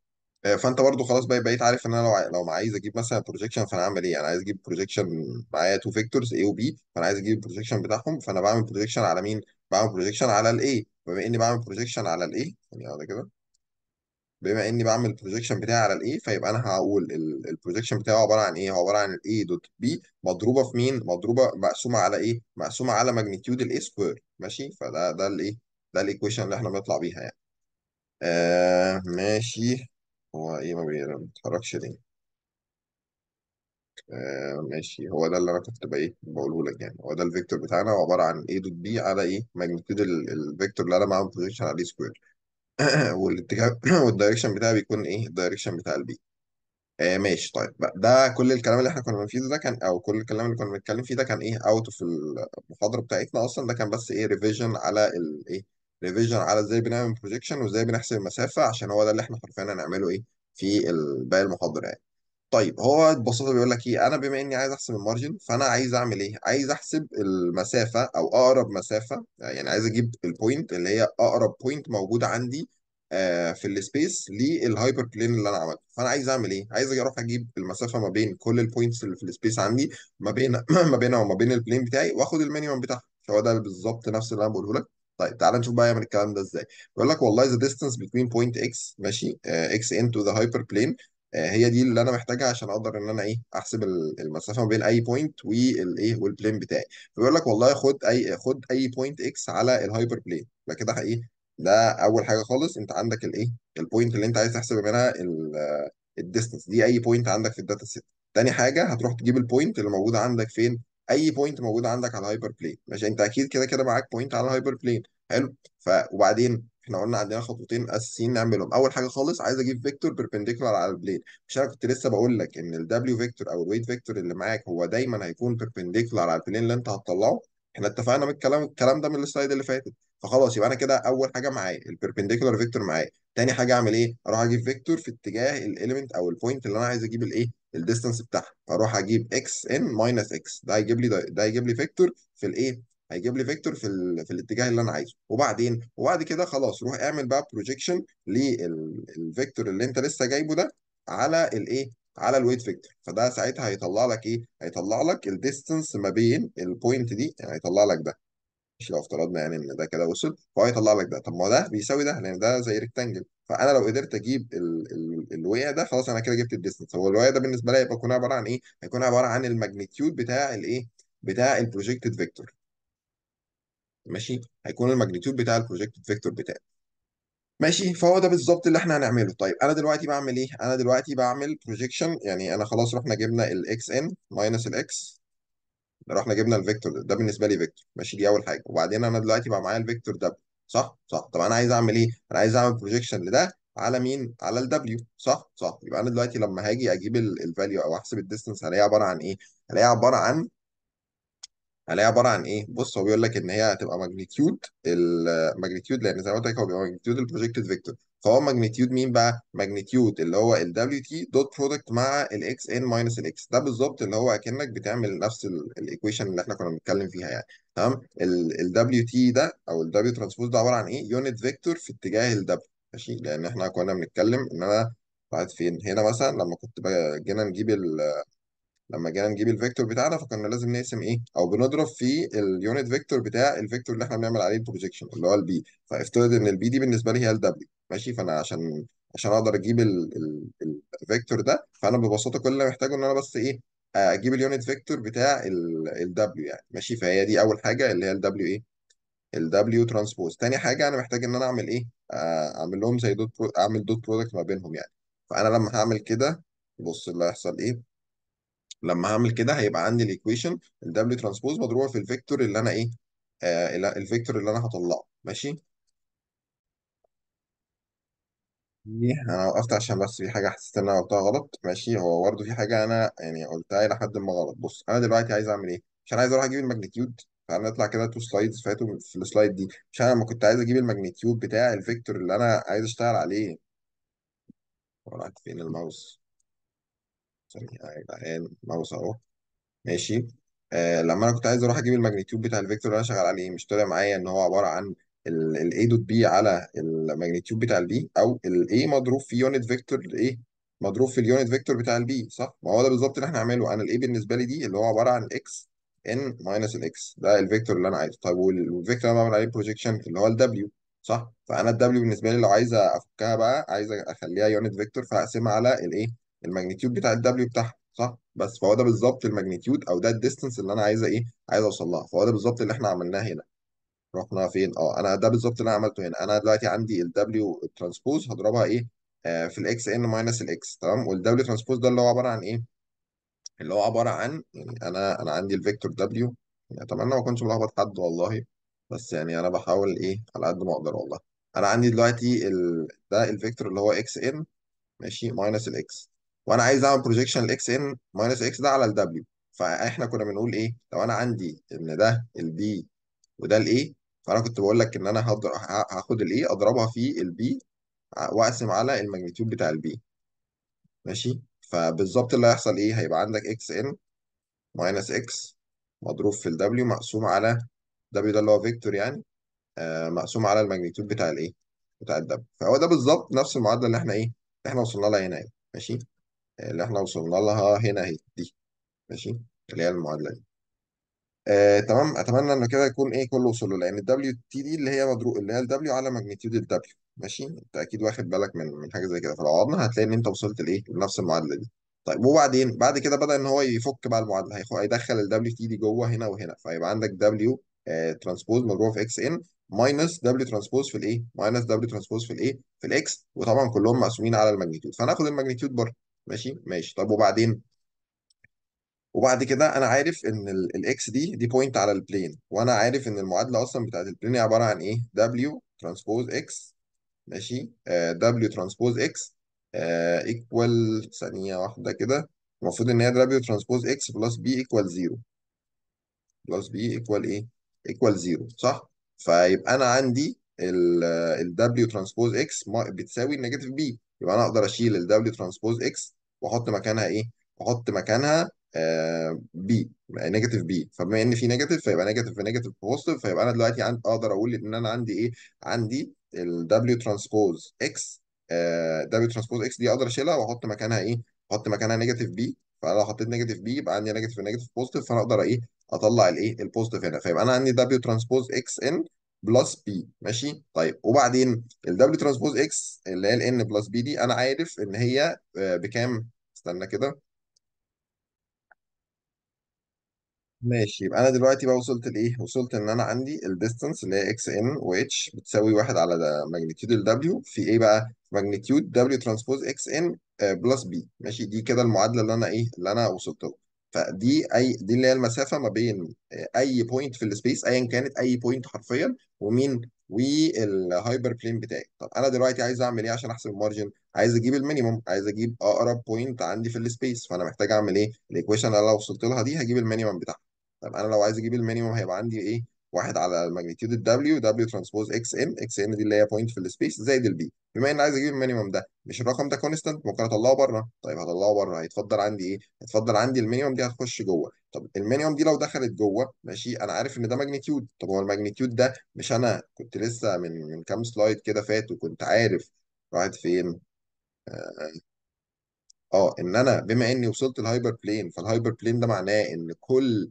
Speaker 1: آه فانت برضه خلاص بقى بقيت عارف ان انا لو لو عايز اجيب مثلا بروجيكشن فانا هعمل ايه؟ انا يعني عايز اجيب بروجيكشن معايا تو فيكتورز اي وبي فانا عايز اجيب البروجيكشن بتاعهم فانا بعمل بروجيكشن على مين؟ بعمل بروجيكشن على الايه بما اني بعمل بروجيكشن على الايه ثانيه واحده كده بما اني بعمل بروجيكشن بتاعي على الايه فيبقى انا هقول البروجيكشن بتاعه عباره عن ايه هو عباره عن الاي دوت بي مضروبه في مين مضروبه مقسومه على ايه مقسومه على ماجنتيود الاي سكوير ماشي فده ده الايه ده الايكويشن اللي احنا بنطلع بيها يعني آه ماشي هو ايه ما بيتحركش ليه آه ماشي هو ده اللي انا كنت بقى ايه بقوله لك يعني هو ده الفيكتور بتاعنا هو عباره عن ايه دوت بي على ايه ماجنتيود الفيكتور اللي انا بوزيشن على عليه سكوير *clears throat* والاتجاه *clears throat* والدايركشن بتاعه بيكون ايه الدايركشن بتاع البي آه ماشي طيب بقى ده كل الكلام اللي احنا كنا بنفيده ده كان او كل الكلام اللي كنا بنتكلم فيه ده كان ايه اوت اوف المحاضره بتاعتنا اصلا ده كان بس ايه ريفيجن على الايه ريفيجن على ازاي بنعمل بروجيكشن وازاي بنحسب المسافه عشان هو ده اللي احنا حرفيا هنعمله ايه في باقي المحاضره يعني طيب هو ببساطه بيقول لك ايه انا بما اني عايز احسب المارجن فانا عايز اعمل ايه عايز احسب المسافه او اقرب مسافه يعني عايز اجيب البوينت اللي هي اقرب بوينت موجود عندي آه، في السبيس للهايبر بلين اللي انا عملته فانا عايز اعمل ايه عايز اروح اجيب المسافه ما بين كل البوينتس اللي في السبيس عندي ما بين *clears throat* ما بينها وما بين البلين بتاعي واخد المينيمم بتاعها هو ده بالظبط نفس اللي انا بقوله لك طيب تعال نشوف بقى يعمل الكلام ده ازاي بيقول لك والله ذا ديستانس بتوين بوينت اكس ماشي uh, x ذا هايبر بلين آه، هي دي اللي انا محتاجها عشان اقدر ان انا ايه احسب المسافه ما بين اي بوينت والايه والبلين بتاعي فبيقول لك والله خد اي خد اي بوينت اكس على الهايبر بلين كده ايه ده اول حاجه خالص انت عندك الايه البوينت اللي انت عايز تحسب منها الديستنس آه، دي اي بوينت عندك في الداتا سيت تاني حاجه هتروح تجيب البوينت اللي موجوده عندك فين اي بوينت موجوده عندك على الهايبر بلين ماشي انت اكيد كده كده معاك بوينت على الهايبر بلين حلو ف وبعدين احنا قلنا عندنا خطوتين اساسيين نعملهم اول حاجه خالص عايز اجيب فيكتور بيربنديكولار على البلين مش انا كنت لسه بقول لك ان الدبليو فيكتور او الويت فيكتور اللي معاك هو دايما هيكون بيربنديكولار على البلين اللي انت هتطلعه احنا اتفقنا من الكلام الكلام ده من السلايد اللي فاتت فخلاص يبقى انا كده اول حاجه معايا البيربنديكولار فيكتور معايا تاني حاجه اعمل ايه اروح اجيب فيكتور في اتجاه الاليمنت او البوينت اللي انا عايز اجيب الايه الديستانس بتاعها فاروح اجيب اكس ان ماينس اكس ده هيجيب لي ده هيجيب لي فيكتور في الايه هيجيب لي فيكتور في ال... في الاتجاه اللي انا عايزه وبعدين وبعد كده خلاص روح اعمل بقى بروجيكشن للفيكتور اللي انت لسه جايبه ده على الايه على الويت فيكتور فده ساعتها هيطلع لك ايه هيطلع لك الديستنس ما بين البوينت دي يعني هيطلع لك ده مش لو افترضنا يعني ان ده كده وصل فهو هيطلع لك ده طب ما ده بيساوي ده لان يعني ده زي ريكتانجل فانا لو قدرت اجيب الوقع ده خلاص انا كده جبت الديستنس هو الوقع ده بالنسبه لي هيبقى عباره عن ايه هيكون عباره عن الماجنتيود بتاع الايه بتاع البروجكتد فيكتور ماشي هيكون الماجنتيود بتاع البروجكتد فيكتور بتاعي ماشي فهو ده بالظبط اللي احنا هنعمله طيب انا دلوقتي بعمل ايه انا دلوقتي بعمل بروجكشن يعني انا خلاص رحنا جبنا الاكس ان ماينس الاكس رحنا جبنا الفيكتور ده, بالنسبه لي فيكتور ماشي دي اول حاجه وبعدين انا دلوقتي بقى معايا الفيكتور دبليو صح صح طب انا عايز اعمل ايه انا عايز اعمل بروجكشن لده على مين على الدبليو صح صح يبقى انا دلوقتي لما هاجي اجيب الفاليو او احسب الديستنس هلاقيها عباره عن ايه هلاقيها عباره عن هلاقي عباره عن ايه بص هو بيقول لك ان هي هتبقى ماجنتيود الماجنتيود لان زي ما قلت لك هو بيبقى ماجنتيود البروجكتد فيكتور فهو ماجنتيود مين بقى ماجنتيود اللي هو ال WT تي دوت برودكت مع الاكس ان ماينس الاكس ده بالظبط اللي هو اكنك بتعمل نفس الايكويشن اللي احنا كنا بنتكلم فيها يعني تمام ال WT تي ده او ال W ترانسبوز ده عباره عن ايه يونت فيكتور في اتجاه ال W ماشي لان احنا كنا بنتكلم ان انا بعد فين هنا مثلا لما كنت جينا نجيب ال لما جينا نجيب الفيكتور بتاعنا فكنا لازم نقسم ايه او بنضرب في اليونت فيكتور بتاع الفيكتور اللي احنا بنعمل عليه البروجيكشن اللي هو البي فافترض ان البي دي بالنسبه لي هي الدبليو ماشي فانا عشان عشان اقدر اجيب الفيكتور ده فانا ببساطه كل اللي محتاجه ان انا بس ايه اجيب اليونت فيكتور بتاع الدبليو يعني ماشي فهي دي اول حاجه اللي هي الدبليو ايه الدبليو ترانسبوز تاني حاجه انا محتاج ان انا اعمل ايه آه، اعمل لهم زي دوت برو... اعمل دوت برودكت ما بينهم يعني فانا لما هعمل كده بص اللي هيحصل ايه لما هعمل كده هيبقى عندي الايكويشن الدبليو ترانسبوز مضروبه في الفيكتور اللي انا ايه آه الفيكتور اللي انا هطلعه ماشي انا وقفت عشان بس في حاجه حسيت ان انا قلتها غلط ماشي هو برضه في حاجه انا يعني قلتها الى حد ما غلط بص انا دلوقتي عايز اعمل ايه مش انا عايز اروح اجيب الماجنتيود فانا اطلع كده تو سلايدز فاتوا في السلايد دي مش انا ما كنت عايز اجيب الماجنتيود بتاع الفيكتور اللي انا عايز اشتغل عليه وراحت فين الماوس أيوة، إيه، ماوس اهو ماشي آه لما انا كنت عايز اروح اجيب الماجنتيود بتاع الفيكتور اللي انا شغال عليه مش طالع معايا ان هو عباره عن الاي دوت بي على الماجنتيود بتاع البي او الاي مضروب في يونت فيكتور الايه مضروب في اليونت فيكتور بتاع البي صح ما هو ده بالظبط اللي احنا هنعمله انا الاي بالنسبه لي دي اللي هو عباره عن الاكس ان ماينس الاكس ده الفيكتور اللي انا عايزه طيب والفيكتور اللي انا بعمل عليه بروجيكشن اللي هو الدبليو صح فانا الدبليو بالنسبه لي لو عايز افكها بقى عايز اخليها يونت فيكتور فهقسمها على الايه الماجنتيود بتاع الدبليو بتاعها صح بس فهو ده بالظبط الماجنتيود او ده الديستنس اللي انا عايزه ايه عايز اوصل لها فهو ده بالظبط اللي احنا عملناه هنا رحنا فين اه انا ده بالظبط اللي انا عملته هنا انا دلوقتي عندي الدبليو ترانسبوز هضربها ايه آه في الاكس ان ماينس الاكس تمام والدبليو ترانسبوز ده اللي هو عباره عن ايه اللي هو عباره عن يعني انا انا عندي الفيكتور دبليو يعني اتمنى ما اكونش ملخبط حد والله بس يعني انا بحاول ايه على قد ما اقدر والله انا عندي دلوقتي ال... ده الفيكتور اللي هو اكس ان ماشي ماينس الاكس وانا عايز اعمل بروجيكشن الاكس ان ماينس اكس ده على الدبليو فاحنا كنا بنقول ايه لو انا عندي ان ده البي وده الاي فانا كنت بقول لك ان انا هاخد الاي اضربها في البي آه، واقسم على الماجنتيود بتاع البي ماشي فبالظبط اللي هيحصل ايه هيبقى عندك اكس ان ماينس اكس مضروب في الدبليو مقسوم على دبليو ده اللي هو فيكتور يعني آه مقسوم على الماجنتيود بتاع الايه بتاع الدبليو فهو ده بالظبط نفس المعادله اللي احنا ايه احنا وصلنا لها هنا يعني. ماشي اللي احنا وصلنا لها هنا اهي دي ماشي اللي هي المعادله دي آه تمام اتمنى انه كده يكون ايه كله وصل له لان الدبليو تي دي اللي هي مضروب اللي هي الدبليو على ماجنتيود الدبليو ماشي انت اكيد واخد بالك من من حاجه زي كده فلو عوضنا هتلاقي ان انت وصلت لايه لنفس المعادله دي طيب وبعدين بعد كده بدا ان هو يفك بقى المعادله هيدخل هيدخل الدبليو تي دي جوه هنا وهنا فيبقى عندك دبليو ترانسبوز مضروب في اكس ان ماينس دبليو ترانسبوز في الايه ماينس دبليو ترانسبوز في الايه في الاكس وطبعا كلهم مقسومين على الماجنتيود فناخد الماجنتيود بره ماشي ماشي طب وبعدين وبعد كده انا عارف ان الاكس دي دي بوينت على البلين وانا عارف ان المعادله اصلا بتاعت البلين عباره عن ايه دبليو ترانسبوز اكس ماشي دبليو ترانسبوز اكس ايكوال ثانيه واحده كده المفروض ان هي دبليو ترانسبوز اكس بلس بي ايكوال زيرو بلس بي ايكوال ايه ايكوال زيرو صح فيبقى انا عندي ال دبليو ترانسبوز اكس بتساوي النيجاتيف بي يبقى انا اقدر اشيل الدبليو ترانسبوز اكس واحط مكانها ايه؟ واحط مكانها بي نيجاتيف بي فبما ان في نيجاتيف فيبقى نيجاتيف في نيجاتيف في بوزيتيف فيبقى انا دلوقتي عند اقدر اقول ان انا عندي ايه؟ عندي الدبليو ترانسبوز اكس W ترانسبوز اكس آه، دي اقدر اشيلها واحط مكانها ايه؟ احط مكانها نيجاتيف بي فلو حطيت نيجاتيف بي يبقى عندي نيجاتيف في نيجاتيف بوزيتيف فانا اقدر ايه؟ اطلع الايه؟ البوزيتيف هنا فيبقى انا عندي دبليو ترانسبوز اكس ان بلس بي ماشي طيب وبعدين الدبليو ترانسبوز اكس اللي هي الان بلس بي دي انا عارف ان هي آه، بكام استنى كده ماشي يبقى انا دلوقتي بقى وصلت لايه وصلت ان انا عندي الديستنس اللي هي اكس ان واتش بتساوي واحد على ماجنتيود الدبليو في ايه بقى ماجنتيود دبليو ترانسبوز اكس ان آه، بلس بي ماشي دي كده المعادله اللي انا ايه اللي انا وصلت لها فدي اي دي اللي هي المسافه ما بين آه، اي بوينت في السبيس ايا كانت اي بوينت حرفيا ومين والهايبر بلين بتاعي طب انا دلوقتي عايز اعمل ايه عشان احسب المارجن عايز اجيب المينيمم عايز اجيب اقرب بوينت عندي في السبيس فانا محتاج اعمل ايه الايكويشن اللي انا لو وصلت لها دي هجيب المينيمم بتاعها طب انا لو عايز اجيب المينيمم هيبقى عندي ايه واحد على ماجنتيود الدبليو دبليو ترانسبوز اكس ام اكس ام دي اللي هي بوينت في السبيس زائد البي بما اني عايز اجيب المينيمم ده مش الرقم ده كونستنت ممكن اطلعه بره طيب هطلعه بره هيتفضل عندي ايه هيتفضل عندي المينيمم دي هتخش جوه طب المينيمم دي لو دخلت جوه ماشي انا عارف ان ده ماجنتيود طب هو الماجنتيود ده مش انا كنت لسه من من كام سلايد كده فات وكنت عارف راحت فين آه اه ان انا بما اني وصلت الهايبر بلين فالهايبر بلين ده معناه ان كل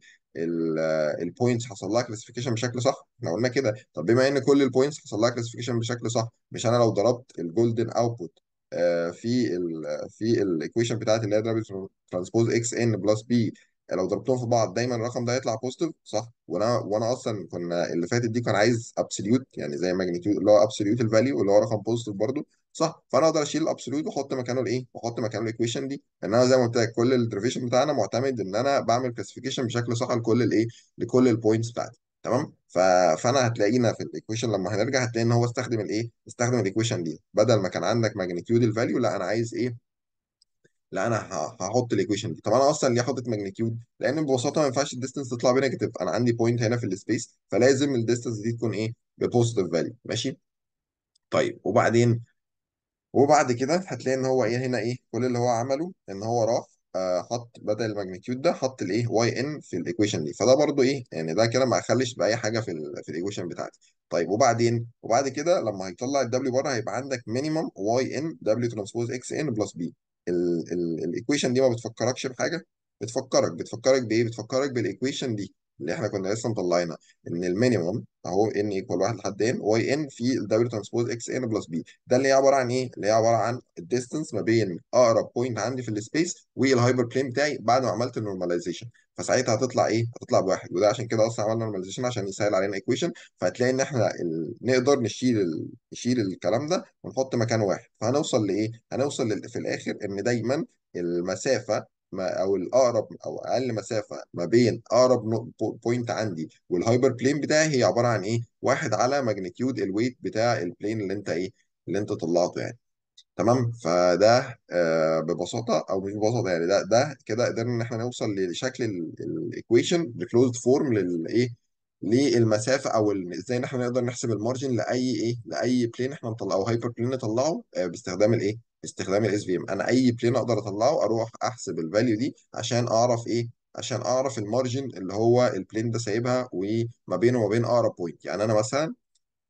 Speaker 1: البوينتس حصل لها كلاسيفيكيشن بشكل صح احنا قلنا كده طب بما ان كل البوينتس حصل لها كلاسيفيكيشن بشكل صح مش انا لو ضربت الجولدن اوتبوت آه، في الـ في الايكويشن بتاعت اللي هي دبليو ترانسبوز اكس ان بلس بي لو ضربتهم في بعض دايما الرقم ده هيطلع بوزيتيف صح وانا وانا اصلا كنا اللي فاتت دي كان عايز ابسوليوت يعني زي ماجنتيود اللي هو ابسوليوت الفاليو اللي هو رقم بوزيتيف برضه صح فانا اقدر اشيل الابسولوت واحط مكانه الايه واحط مكانه الايكويشن دي لان انا زي ما قلت لك كل الديريفيشن بتاعنا معتمد ان انا بعمل كلاسيفيكيشن بشكل صح لكل الايه لكل البوينتس بتاعتي تمام ف... فانا هتلاقينا في الايكويشن لما هنرجع هتلاقي ان هو استخدم الايه استخدم الايكويشن دي بدل ما كان عندك ماجنتيود الفاليو لا انا عايز ايه لا انا هحط الايكويشن دي طب انا اصلا ليه حطيت ماجنتيود لان ببساطه ما ينفعش الديستنس تطلع بنيجاتيف انا عندي بوينت هنا في السبيس فلازم الديستنس دي تكون ايه ببوزيتيف فاليو ماشي طيب وبعدين وبعد كده هتلاقي ان هو ايه هنا ايه كل اللي هو عمله ان هو راح آه، حط بدل الماجنتيود ده حط الايه واي ان في الايكويشن دي فده برضو ايه يعني ده كده ما اخليش باي حاجه في الـ في الايكويشن بتاعتي طيب وبعدين وبعد كده لما هيطلع الدبليو بره هيبقى عندك مينيمم واي ان دبليو ترانسبوز اكس ان بلس بي الايكويشن دي ما بتفكركش بحاجه بتفكرك بتفكرك بايه بتفكرك بالايكويشن دي اللي احنا كنا لسه مطلعينها ان المينيموم اهو ان ايكوال واحد لحد ان واي ان في الدبليو ترانسبوز اكس ان بلس بي ده اللي هي عباره عن ايه؟ اللي هي عباره عن الديستنس ما بين اقرب بوينت عندي في السبيس والهايبر بلين بتاعي بعد ما عملت النورماليزيشن فساعتها هتطلع ايه؟ هتطلع بواحد وده عشان كده اصلا عملنا نورماليزيشن عشان يسهل علينا ايكويشن فهتلاقي ان احنا ال... نقدر نشيل ال... نشيل الكلام ده ونحط مكان واحد فهنوصل لايه؟ هنوصل في الاخر ان دايما المسافه ما او الاقرب او اقل مسافه ما بين اقرب بوينت عندي والهايبر بلين بتاعي هي عباره عن ايه؟ واحد على ماجنتيود الويت بتاع البلين اللي انت ايه؟ اللي انت طلعته يعني. تمام فده آه ببساطه او مش ببساطه يعني ده ده كده قدرنا ان احنا نوصل لشكل الايكويشن لكلوزد فورم للايه؟ للمسافه او ازاي ان احنا نقدر نحسب المارجن لاي ايه لاي بلين احنا نطلعه او هايبر بلين نطلعه باستخدام الايه باستخدام الاس في ام انا اي بلين اقدر اطلعه اروح احسب الفاليو دي عشان اعرف ايه عشان اعرف المارجن اللي هو البلين ده سايبها وما بينه وما بين اقرب بوينت يعني انا مثلا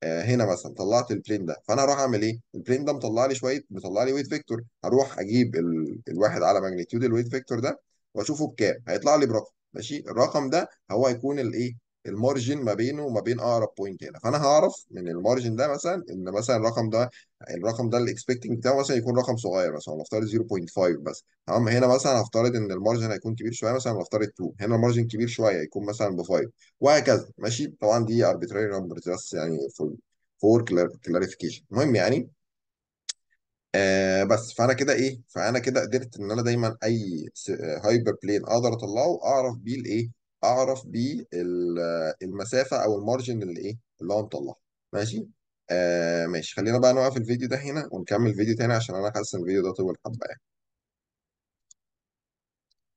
Speaker 1: آه، هنا مثلا طلعت البلين ده فانا هروح اعمل ايه؟ البلين ده مطلع لي شويه مطلع لي ويت فيكتور هروح اجيب ال... الواحد على ماجنتيود الويت فيكتور ده واشوفه بكام هيطلع لي برقم ماشي الرقم ده هو هيكون الايه؟ المارجن ما بينه وما بين اقرب بوينت هنا فانا هعرف من المارجن ده مثلا ان مثلا الرقم ده الرقم ده الاكسبكتنج بتاعه مثلا يكون رقم صغير مثلا نفترض 0.5 بس تمام هنا مثلا هفترض ان المارجن هيكون كبير شويه مثلا هفترض 2 هنا المارجن كبير شويه يكون مثلا ب 5 وهكذا ماشي طبعا دي اربيتراري نمبر بس يعني فور كلاريفيكيشن المهم يعني آه بس فانا كده ايه فانا كده قدرت ان انا دايما اي هايبر بلين اقدر اطلعه اعرف بيه الايه اعرف بيه المسافه او المارجن اللي ايه اللي هو مطلعها ماشي آه ماشي خلينا بقى نوقف الفيديو ده هنا ونكمل فيديو تاني عشان انا حاسس ان الفيديو ده طول حبه يعني